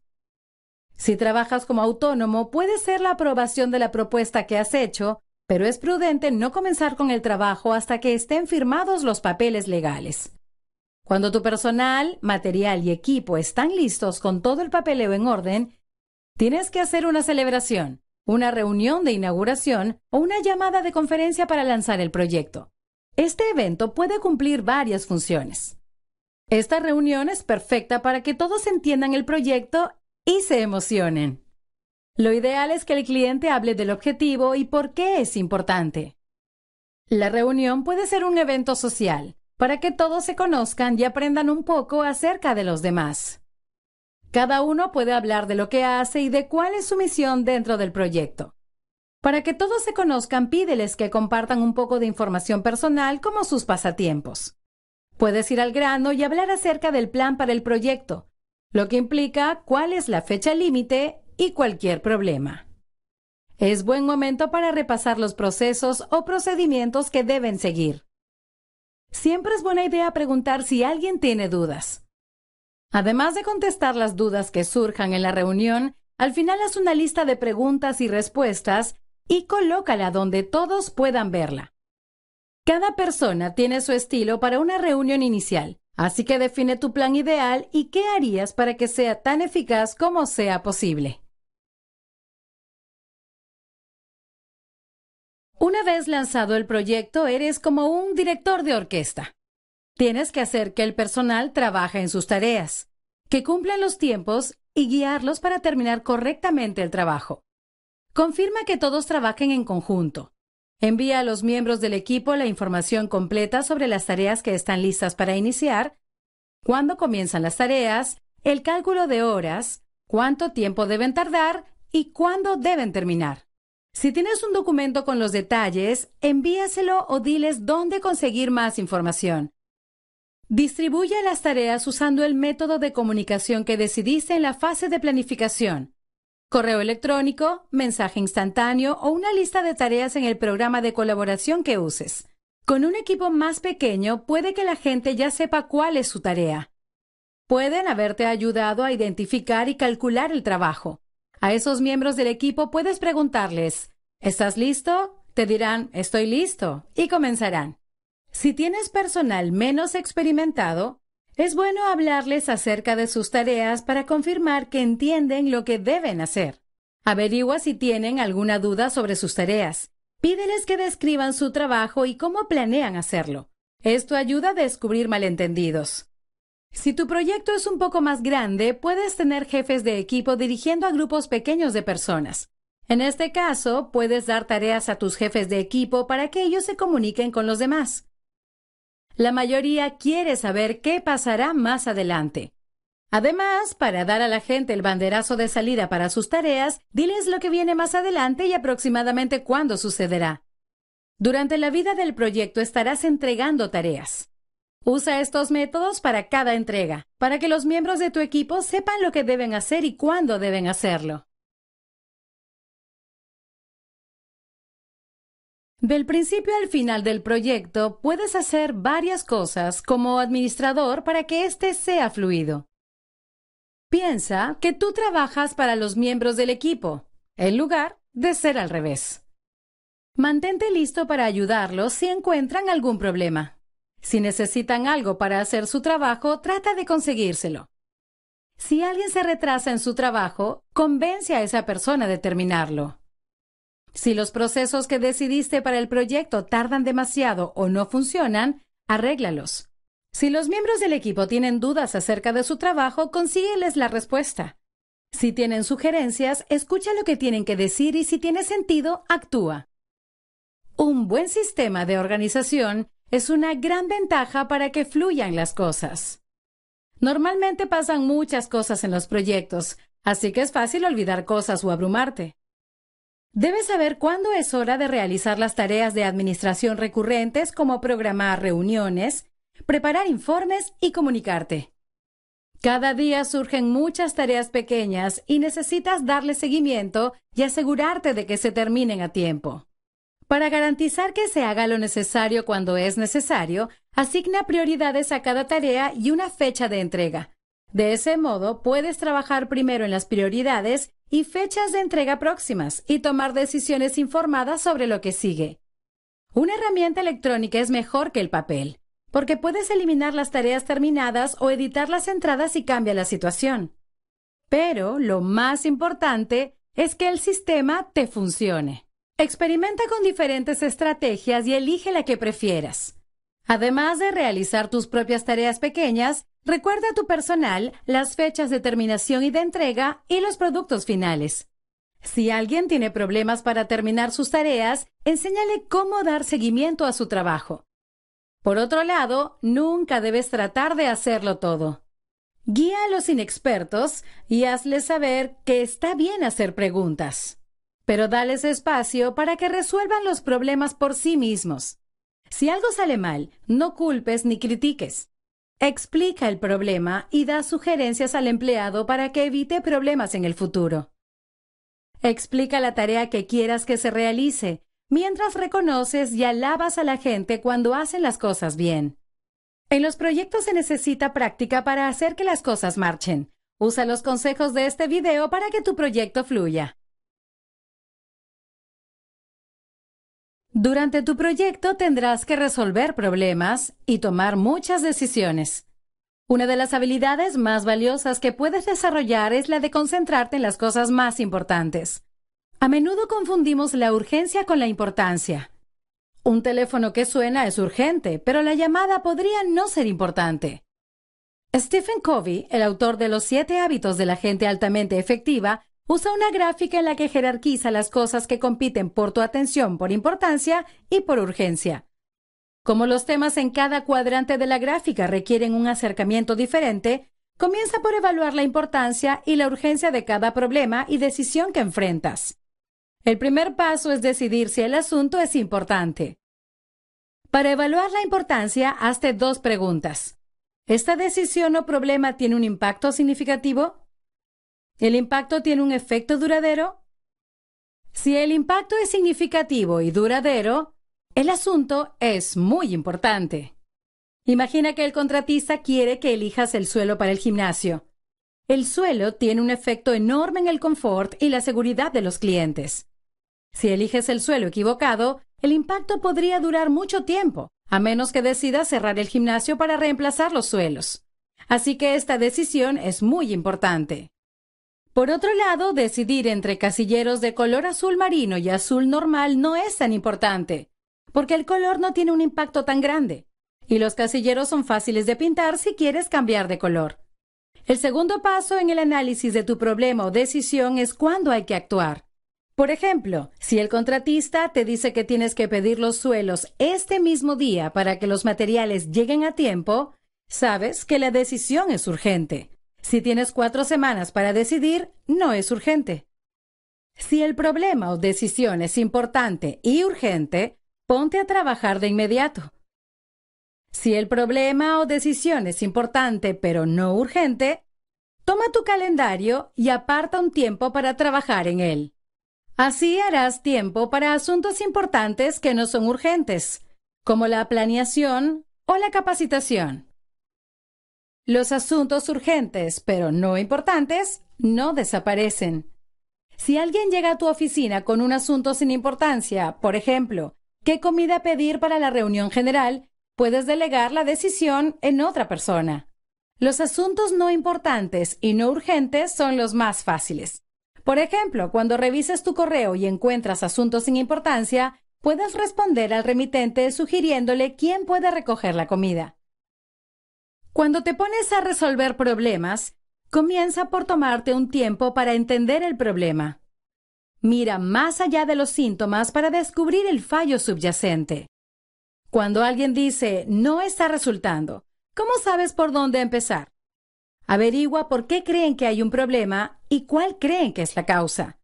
Si trabajas como autónomo, puede ser la aprobación de la propuesta que has hecho, pero es prudente no comenzar con el trabajo hasta que estén firmados los papeles legales. Cuando tu personal, material y equipo están listos con todo el papeleo en orden, tienes que hacer una celebración una reunión de inauguración o una llamada de conferencia para lanzar el proyecto. Este evento puede cumplir varias funciones. Esta reunión es perfecta para que todos entiendan el proyecto y se emocionen. Lo ideal es que el cliente hable del objetivo y por qué es importante. La reunión puede ser un evento social, para que todos se conozcan y aprendan un poco acerca de los demás. Cada uno puede hablar de lo que hace y de cuál es su misión dentro del proyecto. Para que todos se conozcan, pídeles que compartan un poco de información personal como sus pasatiempos. Puedes ir al grano y hablar acerca del plan para el proyecto, lo que implica cuál es la fecha límite y cualquier problema. Es buen momento para repasar los procesos o procedimientos que deben seguir. Siempre es buena idea preguntar si alguien tiene dudas. Además de contestar las dudas que surjan en la reunión, al final haz una lista de preguntas y respuestas y colócala donde todos puedan verla. Cada persona tiene su estilo para una reunión inicial, así que define tu plan ideal y qué harías para que sea tan eficaz como sea posible. Una vez lanzado el proyecto, eres como un director de orquesta. Tienes que hacer que el personal trabaje en sus tareas, que cumplan los tiempos y guiarlos para terminar correctamente el trabajo. Confirma que todos trabajen en conjunto. Envía a los miembros del equipo la información completa sobre las tareas que están listas para iniciar, cuándo comienzan las tareas, el cálculo de horas, cuánto tiempo deben tardar y cuándo deben terminar. Si tienes un documento con los detalles, envíaselo o diles dónde conseguir más información. Distribuye las tareas usando el método de comunicación que decidiste en la fase de planificación. Correo electrónico, mensaje instantáneo o una lista de tareas en el programa de colaboración que uses. Con un equipo más pequeño puede que la gente ya sepa cuál es su tarea. Pueden haberte ayudado a identificar y calcular el trabajo. A esos miembros del equipo puedes preguntarles, ¿estás listo? Te dirán, estoy listo, y comenzarán. Si tienes personal menos experimentado, es bueno hablarles acerca de sus tareas para confirmar que entienden lo que deben hacer. Averigua si tienen alguna duda sobre sus tareas. Pídeles que describan su trabajo y cómo planean hacerlo. Esto ayuda a descubrir malentendidos. Si tu proyecto es un poco más grande, puedes tener jefes de equipo dirigiendo a grupos pequeños de personas. En este caso, puedes dar tareas a tus jefes de equipo para que ellos se comuniquen con los demás. La mayoría quiere saber qué pasará más adelante. Además, para dar a la gente el banderazo de salida para sus tareas, diles lo que viene más adelante y aproximadamente cuándo sucederá. Durante la vida del proyecto estarás entregando tareas. Usa estos métodos para cada entrega, para que los miembros de tu equipo sepan lo que deben hacer y cuándo deben hacerlo. Del principio al final del proyecto puedes hacer varias cosas como administrador para que éste sea fluido. Piensa que tú trabajas para los miembros del equipo, en lugar de ser al revés. Mantente listo para ayudarlos si encuentran algún problema. Si necesitan algo para hacer su trabajo, trata de conseguírselo. Si alguien se retrasa en su trabajo, convence a esa persona de terminarlo. Si los procesos que decidiste para el proyecto tardan demasiado o no funcionan, arréglalos. Si los miembros del equipo tienen dudas acerca de su trabajo, consígueles la respuesta. Si tienen sugerencias, escucha lo que tienen que decir y si tiene sentido, actúa. Un buen sistema de organización es una gran ventaja para que fluyan las cosas. Normalmente pasan muchas cosas en los proyectos, así que es fácil olvidar cosas o abrumarte. Debes saber cuándo es hora de realizar las tareas de administración recurrentes como programar reuniones, preparar informes y comunicarte. Cada día surgen muchas tareas pequeñas y necesitas darle seguimiento y asegurarte de que se terminen a tiempo. Para garantizar que se haga lo necesario cuando es necesario, asigna prioridades a cada tarea y una fecha de entrega. De ese modo, puedes trabajar primero en las prioridades y fechas de entrega próximas y tomar decisiones informadas sobre lo que sigue. Una herramienta electrónica es mejor que el papel, porque puedes eliminar las tareas terminadas o editar las entradas si cambia la situación. Pero lo más importante es que el sistema te funcione. Experimenta con diferentes estrategias y elige la que prefieras. Además de realizar tus propias tareas pequeñas, recuerda a tu personal las fechas de terminación y de entrega y los productos finales. Si alguien tiene problemas para terminar sus tareas, enséñale cómo dar seguimiento a su trabajo. Por otro lado, nunca debes tratar de hacerlo todo. Guía a los inexpertos y hazles saber que está bien hacer preguntas, pero dales espacio para que resuelvan los problemas por sí mismos. Si algo sale mal, no culpes ni critiques. Explica el problema y da sugerencias al empleado para que evite problemas en el futuro. Explica la tarea que quieras que se realice, mientras reconoces y alabas a la gente cuando hacen las cosas bien. En los proyectos se necesita práctica para hacer que las cosas marchen. Usa los consejos de este video para que tu proyecto fluya. Durante tu proyecto tendrás que resolver problemas y tomar muchas decisiones. Una de las habilidades más valiosas que puedes desarrollar es la de concentrarte en las cosas más importantes. A menudo confundimos la urgencia con la importancia. Un teléfono que suena es urgente, pero la llamada podría no ser importante. Stephen Covey, el autor de Los siete hábitos de la gente altamente efectiva, Usa una gráfica en la que jerarquiza las cosas que compiten por tu atención, por importancia y por urgencia. Como los temas en cada cuadrante de la gráfica requieren un acercamiento diferente, comienza por evaluar la importancia y la urgencia de cada problema y decisión que enfrentas. El primer paso es decidir si el asunto es importante. Para evaluar la importancia, hazte dos preguntas. ¿Esta decisión o problema tiene un impacto significativo? ¿El impacto tiene un efecto duradero? Si el impacto es significativo y duradero, el asunto es muy importante. Imagina que el contratista quiere que elijas el suelo para el gimnasio. El suelo tiene un efecto enorme en el confort y la seguridad de los clientes. Si eliges el suelo equivocado, el impacto podría durar mucho tiempo, a menos que decidas cerrar el gimnasio para reemplazar los suelos. Así que esta decisión es muy importante. Por otro lado, decidir entre casilleros de color azul marino y azul normal no es tan importante, porque el color no tiene un impacto tan grande, y los casilleros son fáciles de pintar si quieres cambiar de color. El segundo paso en el análisis de tu problema o decisión es cuándo hay que actuar. Por ejemplo, si el contratista te dice que tienes que pedir los suelos este mismo día para que los materiales lleguen a tiempo, sabes que la decisión es urgente. Si tienes cuatro semanas para decidir, no es urgente. Si el problema o decisión es importante y urgente, ponte a trabajar de inmediato. Si el problema o decisión es importante pero no urgente, toma tu calendario y aparta un tiempo para trabajar en él. Así harás tiempo para asuntos importantes que no son urgentes, como la planeación o la capacitación. Los asuntos urgentes, pero no importantes, no desaparecen. Si alguien llega a tu oficina con un asunto sin importancia, por ejemplo, qué comida pedir para la reunión general, puedes delegar la decisión en otra persona. Los asuntos no importantes y no urgentes son los más fáciles. Por ejemplo, cuando revises tu correo y encuentras asuntos sin importancia, puedes responder al remitente sugiriéndole quién puede recoger la comida. Cuando te pones a resolver problemas, comienza por tomarte un tiempo para entender el problema. Mira más allá de los síntomas para descubrir el fallo subyacente. Cuando alguien dice no está resultando, ¿cómo sabes por dónde empezar? Averigua por qué creen que hay un problema y cuál creen que es la causa.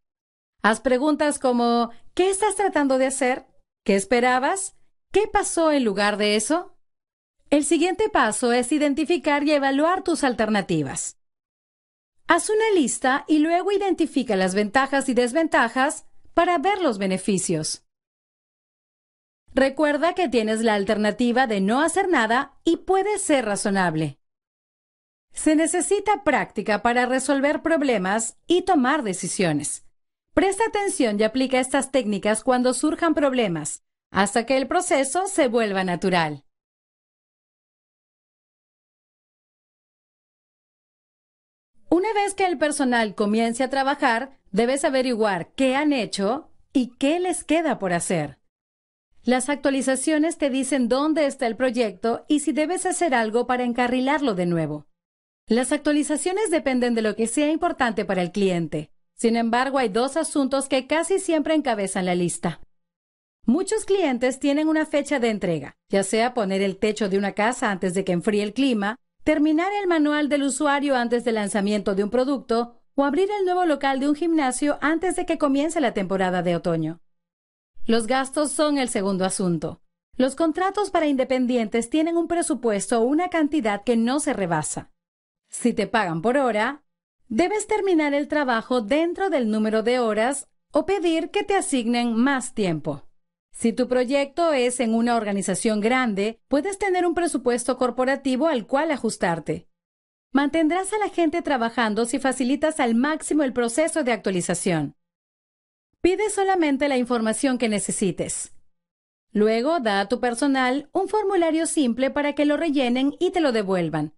Haz preguntas como ¿qué estás tratando de hacer? ¿Qué esperabas? ¿Qué pasó en lugar de eso? El siguiente paso es identificar y evaluar tus alternativas. Haz una lista y luego identifica las ventajas y desventajas para ver los beneficios. Recuerda que tienes la alternativa de no hacer nada y puede ser razonable. Se necesita práctica para resolver problemas y tomar decisiones. Presta atención y aplica estas técnicas cuando surjan problemas, hasta que el proceso se vuelva natural. Una vez que el personal comience a trabajar, debes averiguar qué han hecho y qué les queda por hacer. Las actualizaciones te dicen dónde está el proyecto y si debes hacer algo para encarrilarlo de nuevo. Las actualizaciones dependen de lo que sea importante para el cliente. Sin embargo, hay dos asuntos que casi siempre encabezan la lista. Muchos clientes tienen una fecha de entrega, ya sea poner el techo de una casa antes de que enfríe el clima terminar el manual del usuario antes del lanzamiento de un producto o abrir el nuevo local de un gimnasio antes de que comience la temporada de otoño. Los gastos son el segundo asunto. Los contratos para independientes tienen un presupuesto o una cantidad que no se rebasa. Si te pagan por hora, debes terminar el trabajo dentro del número de horas o pedir que te asignen más tiempo. Si tu proyecto es en una organización grande, puedes tener un presupuesto corporativo al cual ajustarte. Mantendrás a la gente trabajando si facilitas al máximo el proceso de actualización. Pide solamente la información que necesites. Luego da a tu personal un formulario simple para que lo rellenen y te lo devuelvan.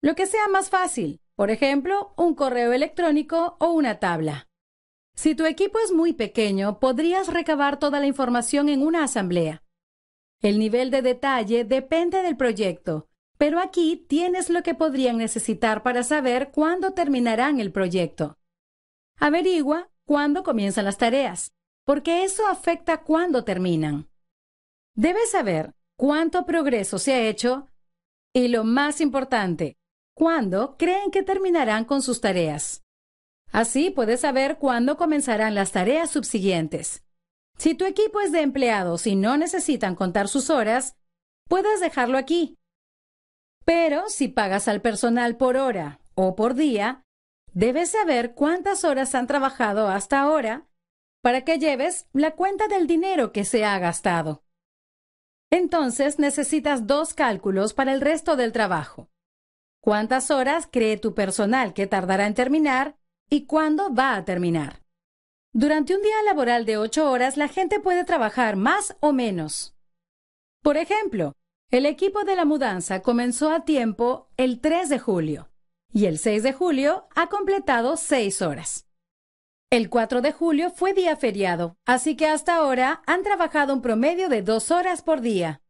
Lo que sea más fácil, por ejemplo, un correo electrónico o una tabla. Si tu equipo es muy pequeño, podrías recabar toda la información en una asamblea. El nivel de detalle depende del proyecto, pero aquí tienes lo que podrían necesitar para saber cuándo terminarán el proyecto. Averigua cuándo comienzan las tareas, porque eso afecta cuándo terminan. Debes saber cuánto progreso se ha hecho y, lo más importante, cuándo creen que terminarán con sus tareas. Así puedes saber cuándo comenzarán las tareas subsiguientes. Si tu equipo es de empleados y no necesitan contar sus horas, puedes dejarlo aquí. Pero si pagas al personal por hora o por día, debes saber cuántas horas han trabajado hasta ahora para que lleves la cuenta del dinero que se ha gastado. Entonces necesitas dos cálculos para el resto del trabajo. ¿Cuántas horas cree tu personal que tardará en terminar? y cuándo va a terminar. Durante un día laboral de ocho horas, la gente puede trabajar más o menos. Por ejemplo, el equipo de la mudanza comenzó a tiempo el 3 de julio y el 6 de julio ha completado seis horas. El 4 de julio fue día feriado, así que hasta ahora han trabajado un promedio de dos horas por día.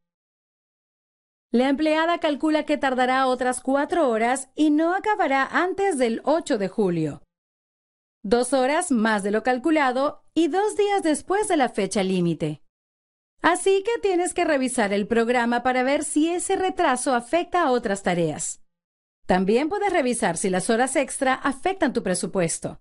La empleada calcula que tardará otras cuatro horas y no acabará antes del 8 de julio dos horas más de lo calculado y dos días después de la fecha límite. Así que tienes que revisar el programa para ver si ese retraso afecta a otras tareas. También puedes revisar si las horas extra afectan tu presupuesto.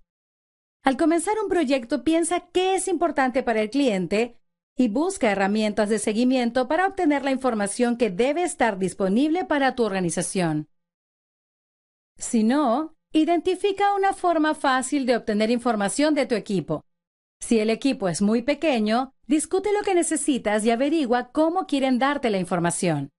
Al comenzar un proyecto, piensa qué es importante para el cliente y busca herramientas de seguimiento para obtener la información que debe estar disponible para tu organización. Si no, Identifica una forma fácil de obtener información de tu equipo. Si el equipo es muy pequeño, discute lo que necesitas y averigua cómo quieren darte la información.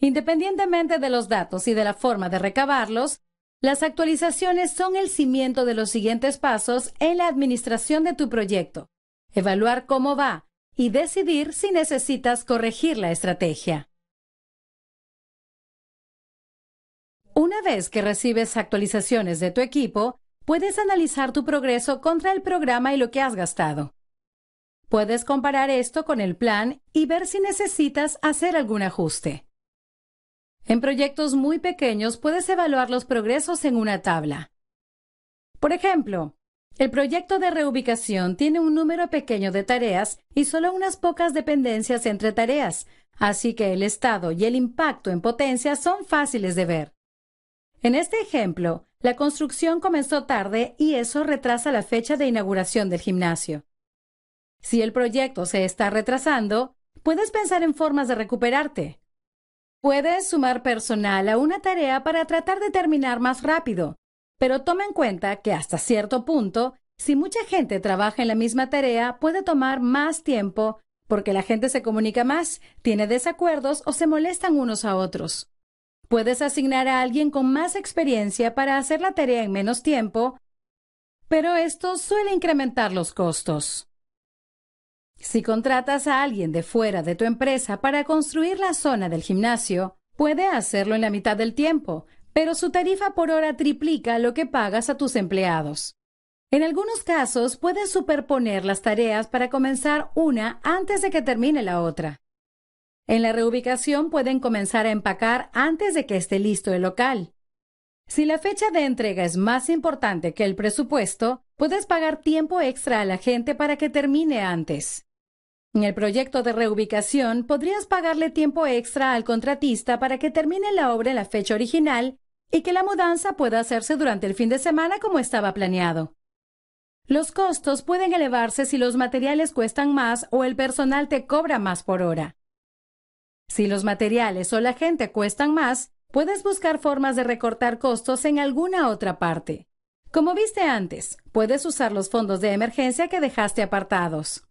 Independientemente de los datos y de la forma de recabarlos, las actualizaciones son el cimiento de los siguientes pasos en la administración de tu proyecto. Evaluar cómo va y decidir si necesitas corregir la estrategia. Una vez que recibes actualizaciones de tu equipo, puedes analizar tu progreso contra el programa y lo que has gastado. Puedes comparar esto con el plan y ver si necesitas hacer algún ajuste. En proyectos muy pequeños puedes evaluar los progresos en una tabla. Por ejemplo, el proyecto de reubicación tiene un número pequeño de tareas y solo unas pocas dependencias entre tareas, así que el estado y el impacto en potencia son fáciles de ver. En este ejemplo, la construcción comenzó tarde y eso retrasa la fecha de inauguración del gimnasio. Si el proyecto se está retrasando, puedes pensar en formas de recuperarte. Puedes sumar personal a una tarea para tratar de terminar más rápido, pero toma en cuenta que hasta cierto punto, si mucha gente trabaja en la misma tarea, puede tomar más tiempo porque la gente se comunica más, tiene desacuerdos o se molestan unos a otros. Puedes asignar a alguien con más experiencia para hacer la tarea en menos tiempo, pero esto suele incrementar los costos. Si contratas a alguien de fuera de tu empresa para construir la zona del gimnasio, puede hacerlo en la mitad del tiempo, pero su tarifa por hora triplica lo que pagas a tus empleados. En algunos casos, puedes superponer las tareas para comenzar una antes de que termine la otra. En la reubicación pueden comenzar a empacar antes de que esté listo el local. Si la fecha de entrega es más importante que el presupuesto, puedes pagar tiempo extra a la gente para que termine antes. En el proyecto de reubicación, podrías pagarle tiempo extra al contratista para que termine la obra en la fecha original y que la mudanza pueda hacerse durante el fin de semana como estaba planeado. Los costos pueden elevarse si los materiales cuestan más o el personal te cobra más por hora. Si los materiales o la gente cuestan más, puedes buscar formas de recortar costos en alguna otra parte. Como viste antes, puedes usar los fondos de emergencia que dejaste apartados.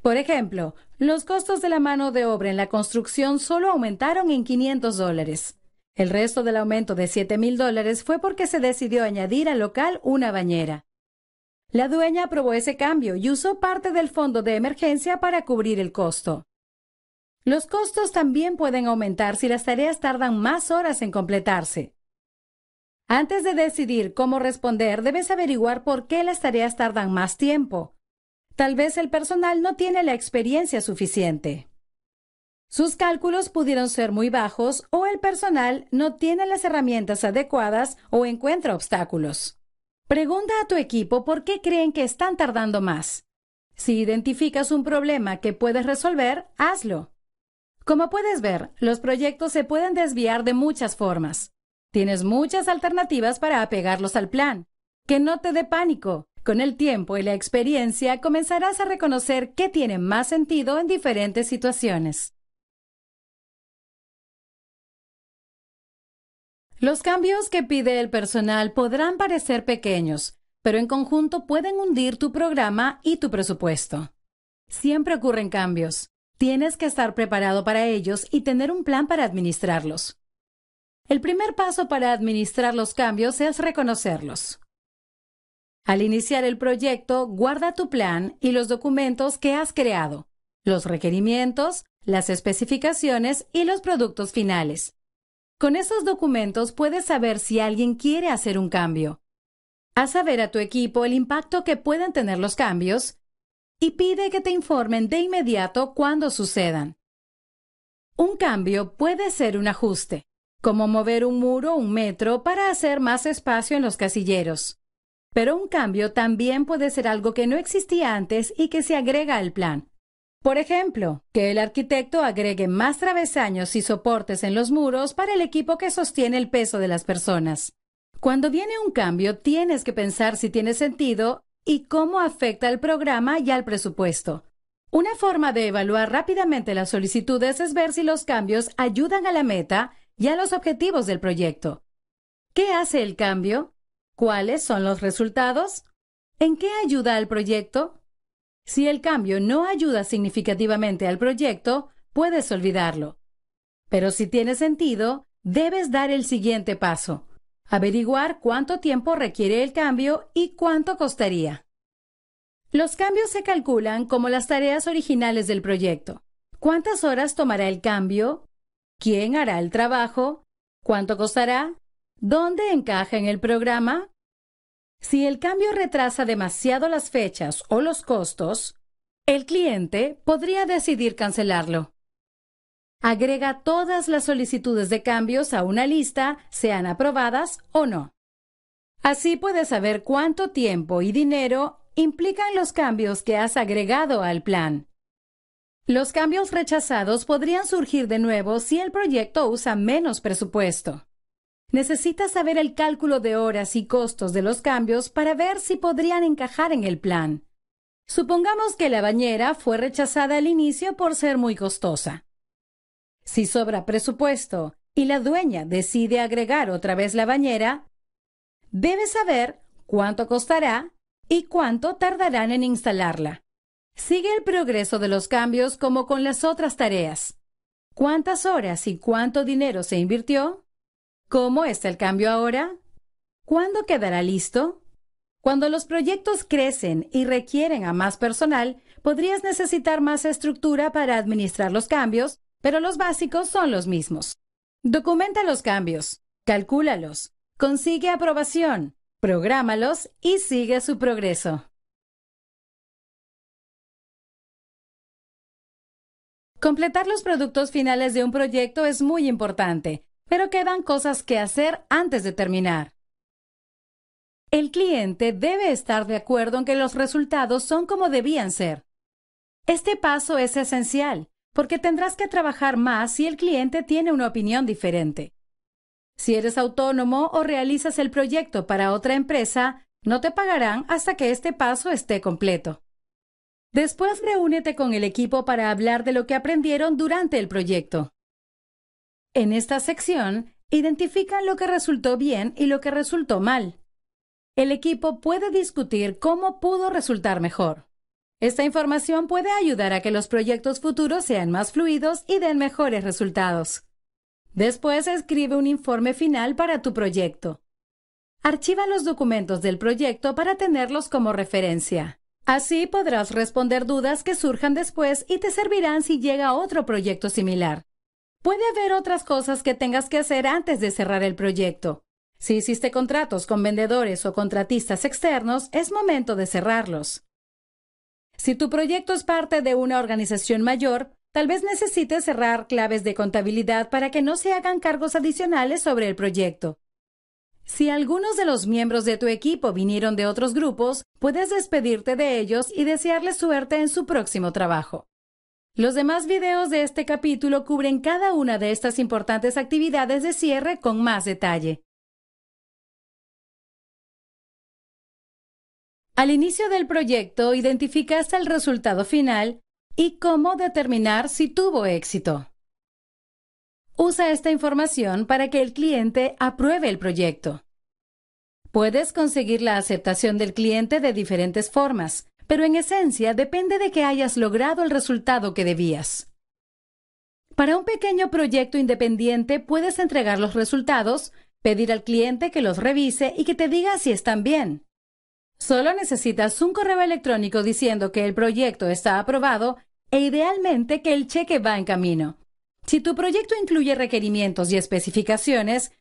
Por ejemplo, los costos de la mano de obra en la construcción solo aumentaron en 500 dólares. El resto del aumento de 7,000 dólares fue porque se decidió añadir al local una bañera. La dueña aprobó ese cambio y usó parte del fondo de emergencia para cubrir el costo. Los costos también pueden aumentar si las tareas tardan más horas en completarse. Antes de decidir cómo responder, debes averiguar por qué las tareas tardan más tiempo. Tal vez el personal no tiene la experiencia suficiente. Sus cálculos pudieron ser muy bajos o el personal no tiene las herramientas adecuadas o encuentra obstáculos. Pregunta a tu equipo por qué creen que están tardando más. Si identificas un problema que puedes resolver, hazlo. Como puedes ver, los proyectos se pueden desviar de muchas formas. Tienes muchas alternativas para apegarlos al plan. Que no te dé pánico. Con el tiempo y la experiencia comenzarás a reconocer qué tiene más sentido en diferentes situaciones. Los cambios que pide el personal podrán parecer pequeños, pero en conjunto pueden hundir tu programa y tu presupuesto. Siempre ocurren cambios. Tienes que estar preparado para ellos y tener un plan para administrarlos. El primer paso para administrar los cambios es reconocerlos. Al iniciar el proyecto, guarda tu plan y los documentos que has creado, los requerimientos, las especificaciones y los productos finales. Con esos documentos puedes saber si alguien quiere hacer un cambio. Haz saber a tu equipo el impacto que pueden tener los cambios y pide que te informen de inmediato cuando sucedan. Un cambio puede ser un ajuste, como mover un muro un metro para hacer más espacio en los casilleros. Pero un cambio también puede ser algo que no existía antes y que se agrega al plan. Por ejemplo, que el arquitecto agregue más travesaños y soportes en los muros para el equipo que sostiene el peso de las personas. Cuando viene un cambio, tienes que pensar si tiene sentido y cómo afecta al programa y al presupuesto. Una forma de evaluar rápidamente las solicitudes es ver si los cambios ayudan a la meta y a los objetivos del proyecto. ¿Qué hace el cambio? ¿Cuáles son los resultados? ¿En qué ayuda al proyecto? Si el cambio no ayuda significativamente al proyecto, puedes olvidarlo. Pero si tiene sentido, debes dar el siguiente paso Averiguar cuánto tiempo requiere el cambio y cuánto costaría. Los cambios se calculan como las tareas originales del proyecto. ¿Cuántas horas tomará el cambio? ¿Quién hará el trabajo? ¿Cuánto costará? ¿Dónde encaja en el programa? Si el cambio retrasa demasiado las fechas o los costos, el cliente podría decidir cancelarlo. Agrega todas las solicitudes de cambios a una lista, sean aprobadas o no. Así puedes saber cuánto tiempo y dinero implican los cambios que has agregado al plan. Los cambios rechazados podrían surgir de nuevo si el proyecto usa menos presupuesto. Necesitas saber el cálculo de horas y costos de los cambios para ver si podrían encajar en el plan. Supongamos que la bañera fue rechazada al inicio por ser muy costosa. Si sobra presupuesto y la dueña decide agregar otra vez la bañera, debe saber cuánto costará y cuánto tardarán en instalarla. Sigue el progreso de los cambios como con las otras tareas. ¿Cuántas horas y cuánto dinero se invirtió? ¿Cómo está el cambio ahora? ¿Cuándo quedará listo? Cuando los proyectos crecen y requieren a más personal, podrías necesitar más estructura para administrar los cambios pero los básicos son los mismos. Documenta los cambios, calcúlalos, consigue aprobación, prográmalos y sigue su progreso. Completar los productos finales de un proyecto es muy importante, pero quedan cosas que hacer antes de terminar. El cliente debe estar de acuerdo en que los resultados son como debían ser. Este paso es esencial, porque tendrás que trabajar más si el cliente tiene una opinión diferente. Si eres autónomo o realizas el proyecto para otra empresa, no te pagarán hasta que este paso esté completo. Después reúnete con el equipo para hablar de lo que aprendieron durante el proyecto. En esta sección, identifica lo que resultó bien y lo que resultó mal. El equipo puede discutir cómo pudo resultar mejor. Esta información puede ayudar a que los proyectos futuros sean más fluidos y den mejores resultados. Después escribe un informe final para tu proyecto. Archiva los documentos del proyecto para tenerlos como referencia. Así podrás responder dudas que surjan después y te servirán si llega otro proyecto similar. Puede haber otras cosas que tengas que hacer antes de cerrar el proyecto. Si hiciste contratos con vendedores o contratistas externos, es momento de cerrarlos. Si tu proyecto es parte de una organización mayor, tal vez necesites cerrar claves de contabilidad para que no se hagan cargos adicionales sobre el proyecto. Si algunos de los miembros de tu equipo vinieron de otros grupos, puedes despedirte de ellos y desearles suerte en su próximo trabajo. Los demás videos de este capítulo cubren cada una de estas importantes actividades de cierre con más detalle. Al inicio del proyecto identificaste el resultado final y cómo determinar si tuvo éxito. Usa esta información para que el cliente apruebe el proyecto. Puedes conseguir la aceptación del cliente de diferentes formas, pero en esencia depende de que hayas logrado el resultado que debías. Para un pequeño proyecto independiente puedes entregar los resultados, pedir al cliente que los revise y que te diga si están bien. Solo necesitas un correo electrónico diciendo que el proyecto está aprobado e idealmente que el cheque va en camino. Si tu proyecto incluye requerimientos y especificaciones,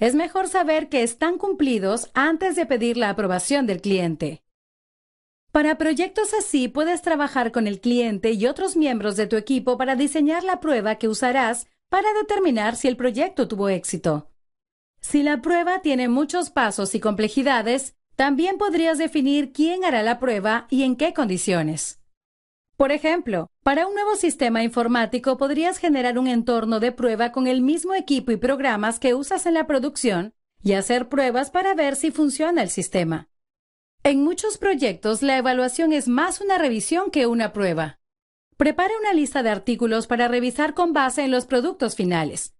es mejor saber que están cumplidos antes de pedir la aprobación del cliente. Para proyectos así puedes trabajar con el cliente y otros miembros de tu equipo para diseñar la prueba que usarás para determinar si el proyecto tuvo éxito. Si la prueba tiene muchos pasos y complejidades, también podrías definir quién hará la prueba y en qué condiciones. Por ejemplo, para un nuevo sistema informático podrías generar un entorno de prueba con el mismo equipo y programas que usas en la producción y hacer pruebas para ver si funciona el sistema. En muchos proyectos la evaluación es más una revisión que una prueba. Prepara una lista de artículos para revisar con base en los productos finales.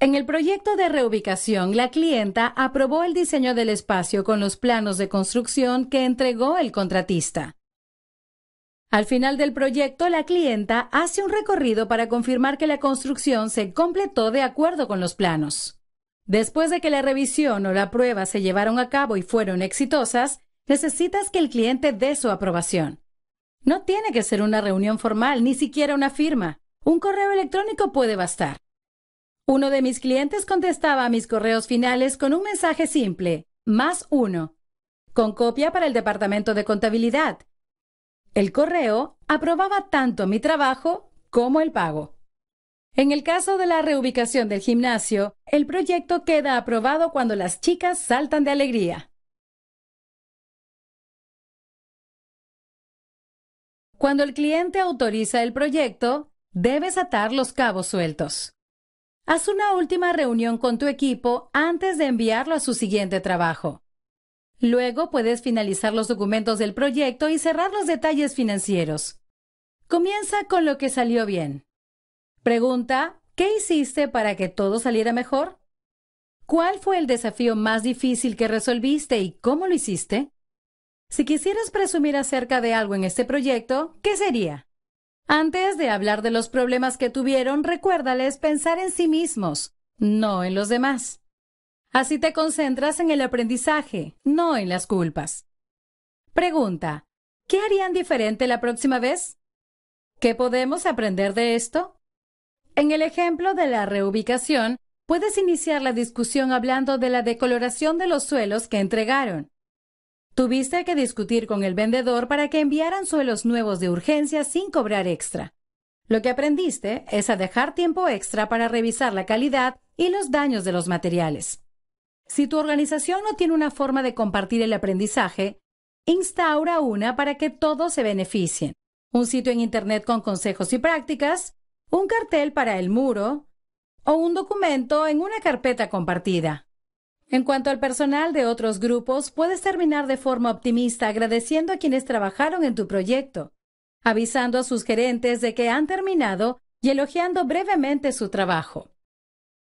En el proyecto de reubicación, la clienta aprobó el diseño del espacio con los planos de construcción que entregó el contratista. Al final del proyecto, la clienta hace un recorrido para confirmar que la construcción se completó de acuerdo con los planos. Después de que la revisión o la prueba se llevaron a cabo y fueron exitosas, necesitas que el cliente dé su aprobación. No tiene que ser una reunión formal, ni siquiera una firma. Un correo electrónico puede bastar. Uno de mis clientes contestaba a mis correos finales con un mensaje simple, más uno, con copia para el departamento de contabilidad. El correo aprobaba tanto mi trabajo como el pago. En el caso de la reubicación del gimnasio, el proyecto queda aprobado cuando las chicas saltan de alegría. Cuando el cliente autoriza el proyecto, debes atar los cabos sueltos. Haz una última reunión con tu equipo antes de enviarlo a su siguiente trabajo. Luego puedes finalizar los documentos del proyecto y cerrar los detalles financieros. Comienza con lo que salió bien. Pregunta, ¿qué hiciste para que todo saliera mejor? ¿Cuál fue el desafío más difícil que resolviste y cómo lo hiciste? Si quisieras presumir acerca de algo en este proyecto, ¿qué sería? Antes de hablar de los problemas que tuvieron, recuérdales pensar en sí mismos, no en los demás. Así te concentras en el aprendizaje, no en las culpas. Pregunta, ¿qué harían diferente la próxima vez? ¿Qué podemos aprender de esto? En el ejemplo de la reubicación, puedes iniciar la discusión hablando de la decoloración de los suelos que entregaron. Tuviste que discutir con el vendedor para que enviaran suelos nuevos de urgencia sin cobrar extra. Lo que aprendiste es a dejar tiempo extra para revisar la calidad y los daños de los materiales. Si tu organización no tiene una forma de compartir el aprendizaje, instaura una para que todos se beneficien. Un sitio en Internet con consejos y prácticas, un cartel para el muro o un documento en una carpeta compartida. En cuanto al personal de otros grupos, puedes terminar de forma optimista agradeciendo a quienes trabajaron en tu proyecto, avisando a sus gerentes de que han terminado y elogiando brevemente su trabajo.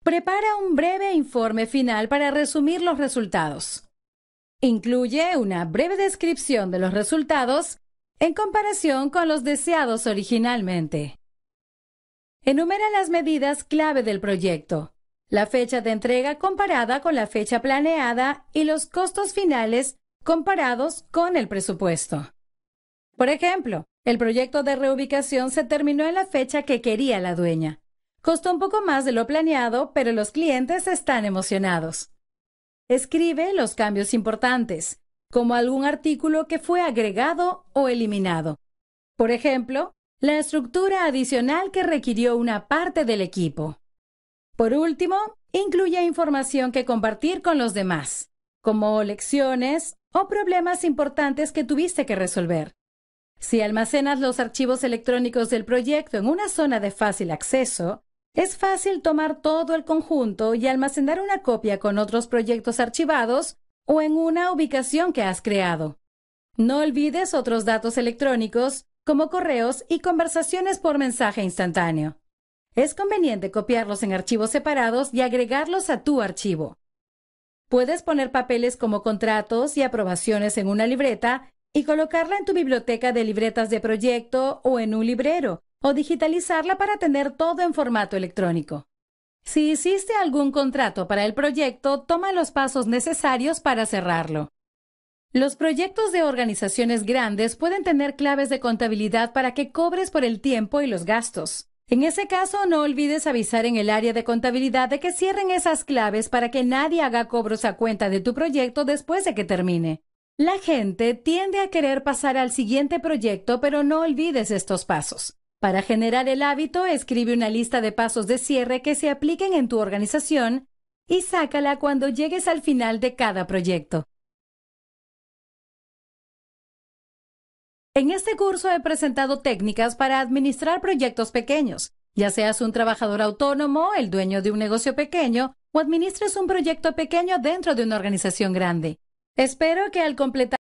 Prepara un breve informe final para resumir los resultados. Incluye una breve descripción de los resultados en comparación con los deseados originalmente. Enumera las medidas clave del proyecto la fecha de entrega comparada con la fecha planeada y los costos finales comparados con el presupuesto. Por ejemplo, el proyecto de reubicación se terminó en la fecha que quería la dueña. Costó un poco más de lo planeado, pero los clientes están emocionados. Escribe los cambios importantes, como algún artículo que fue agregado o eliminado. Por ejemplo, la estructura adicional que requirió una parte del equipo. Por último, incluye información que compartir con los demás, como lecciones o problemas importantes que tuviste que resolver. Si almacenas los archivos electrónicos del proyecto en una zona de fácil acceso, es fácil tomar todo el conjunto y almacenar una copia con otros proyectos archivados o en una ubicación que has creado. No olvides otros datos electrónicos como correos y conversaciones por mensaje instantáneo. Es conveniente copiarlos en archivos separados y agregarlos a tu archivo. Puedes poner papeles como contratos y aprobaciones en una libreta y colocarla en tu biblioteca de libretas de proyecto o en un librero, o digitalizarla para tener todo en formato electrónico. Si hiciste algún contrato para el proyecto, toma los pasos necesarios para cerrarlo. Los proyectos de organizaciones grandes pueden tener claves de contabilidad para que cobres por el tiempo y los gastos. En ese caso, no olvides avisar en el área de contabilidad de que cierren esas claves para que nadie haga cobros a cuenta de tu proyecto después de que termine. La gente tiende a querer pasar al siguiente proyecto, pero no olvides estos pasos. Para generar el hábito, escribe una lista de pasos de cierre que se apliquen en tu organización y sácala cuando llegues al final de cada proyecto. En este curso he presentado técnicas para administrar proyectos pequeños. Ya seas un trabajador autónomo, el dueño de un negocio pequeño o administres un proyecto pequeño dentro de una organización grande. Espero que al completar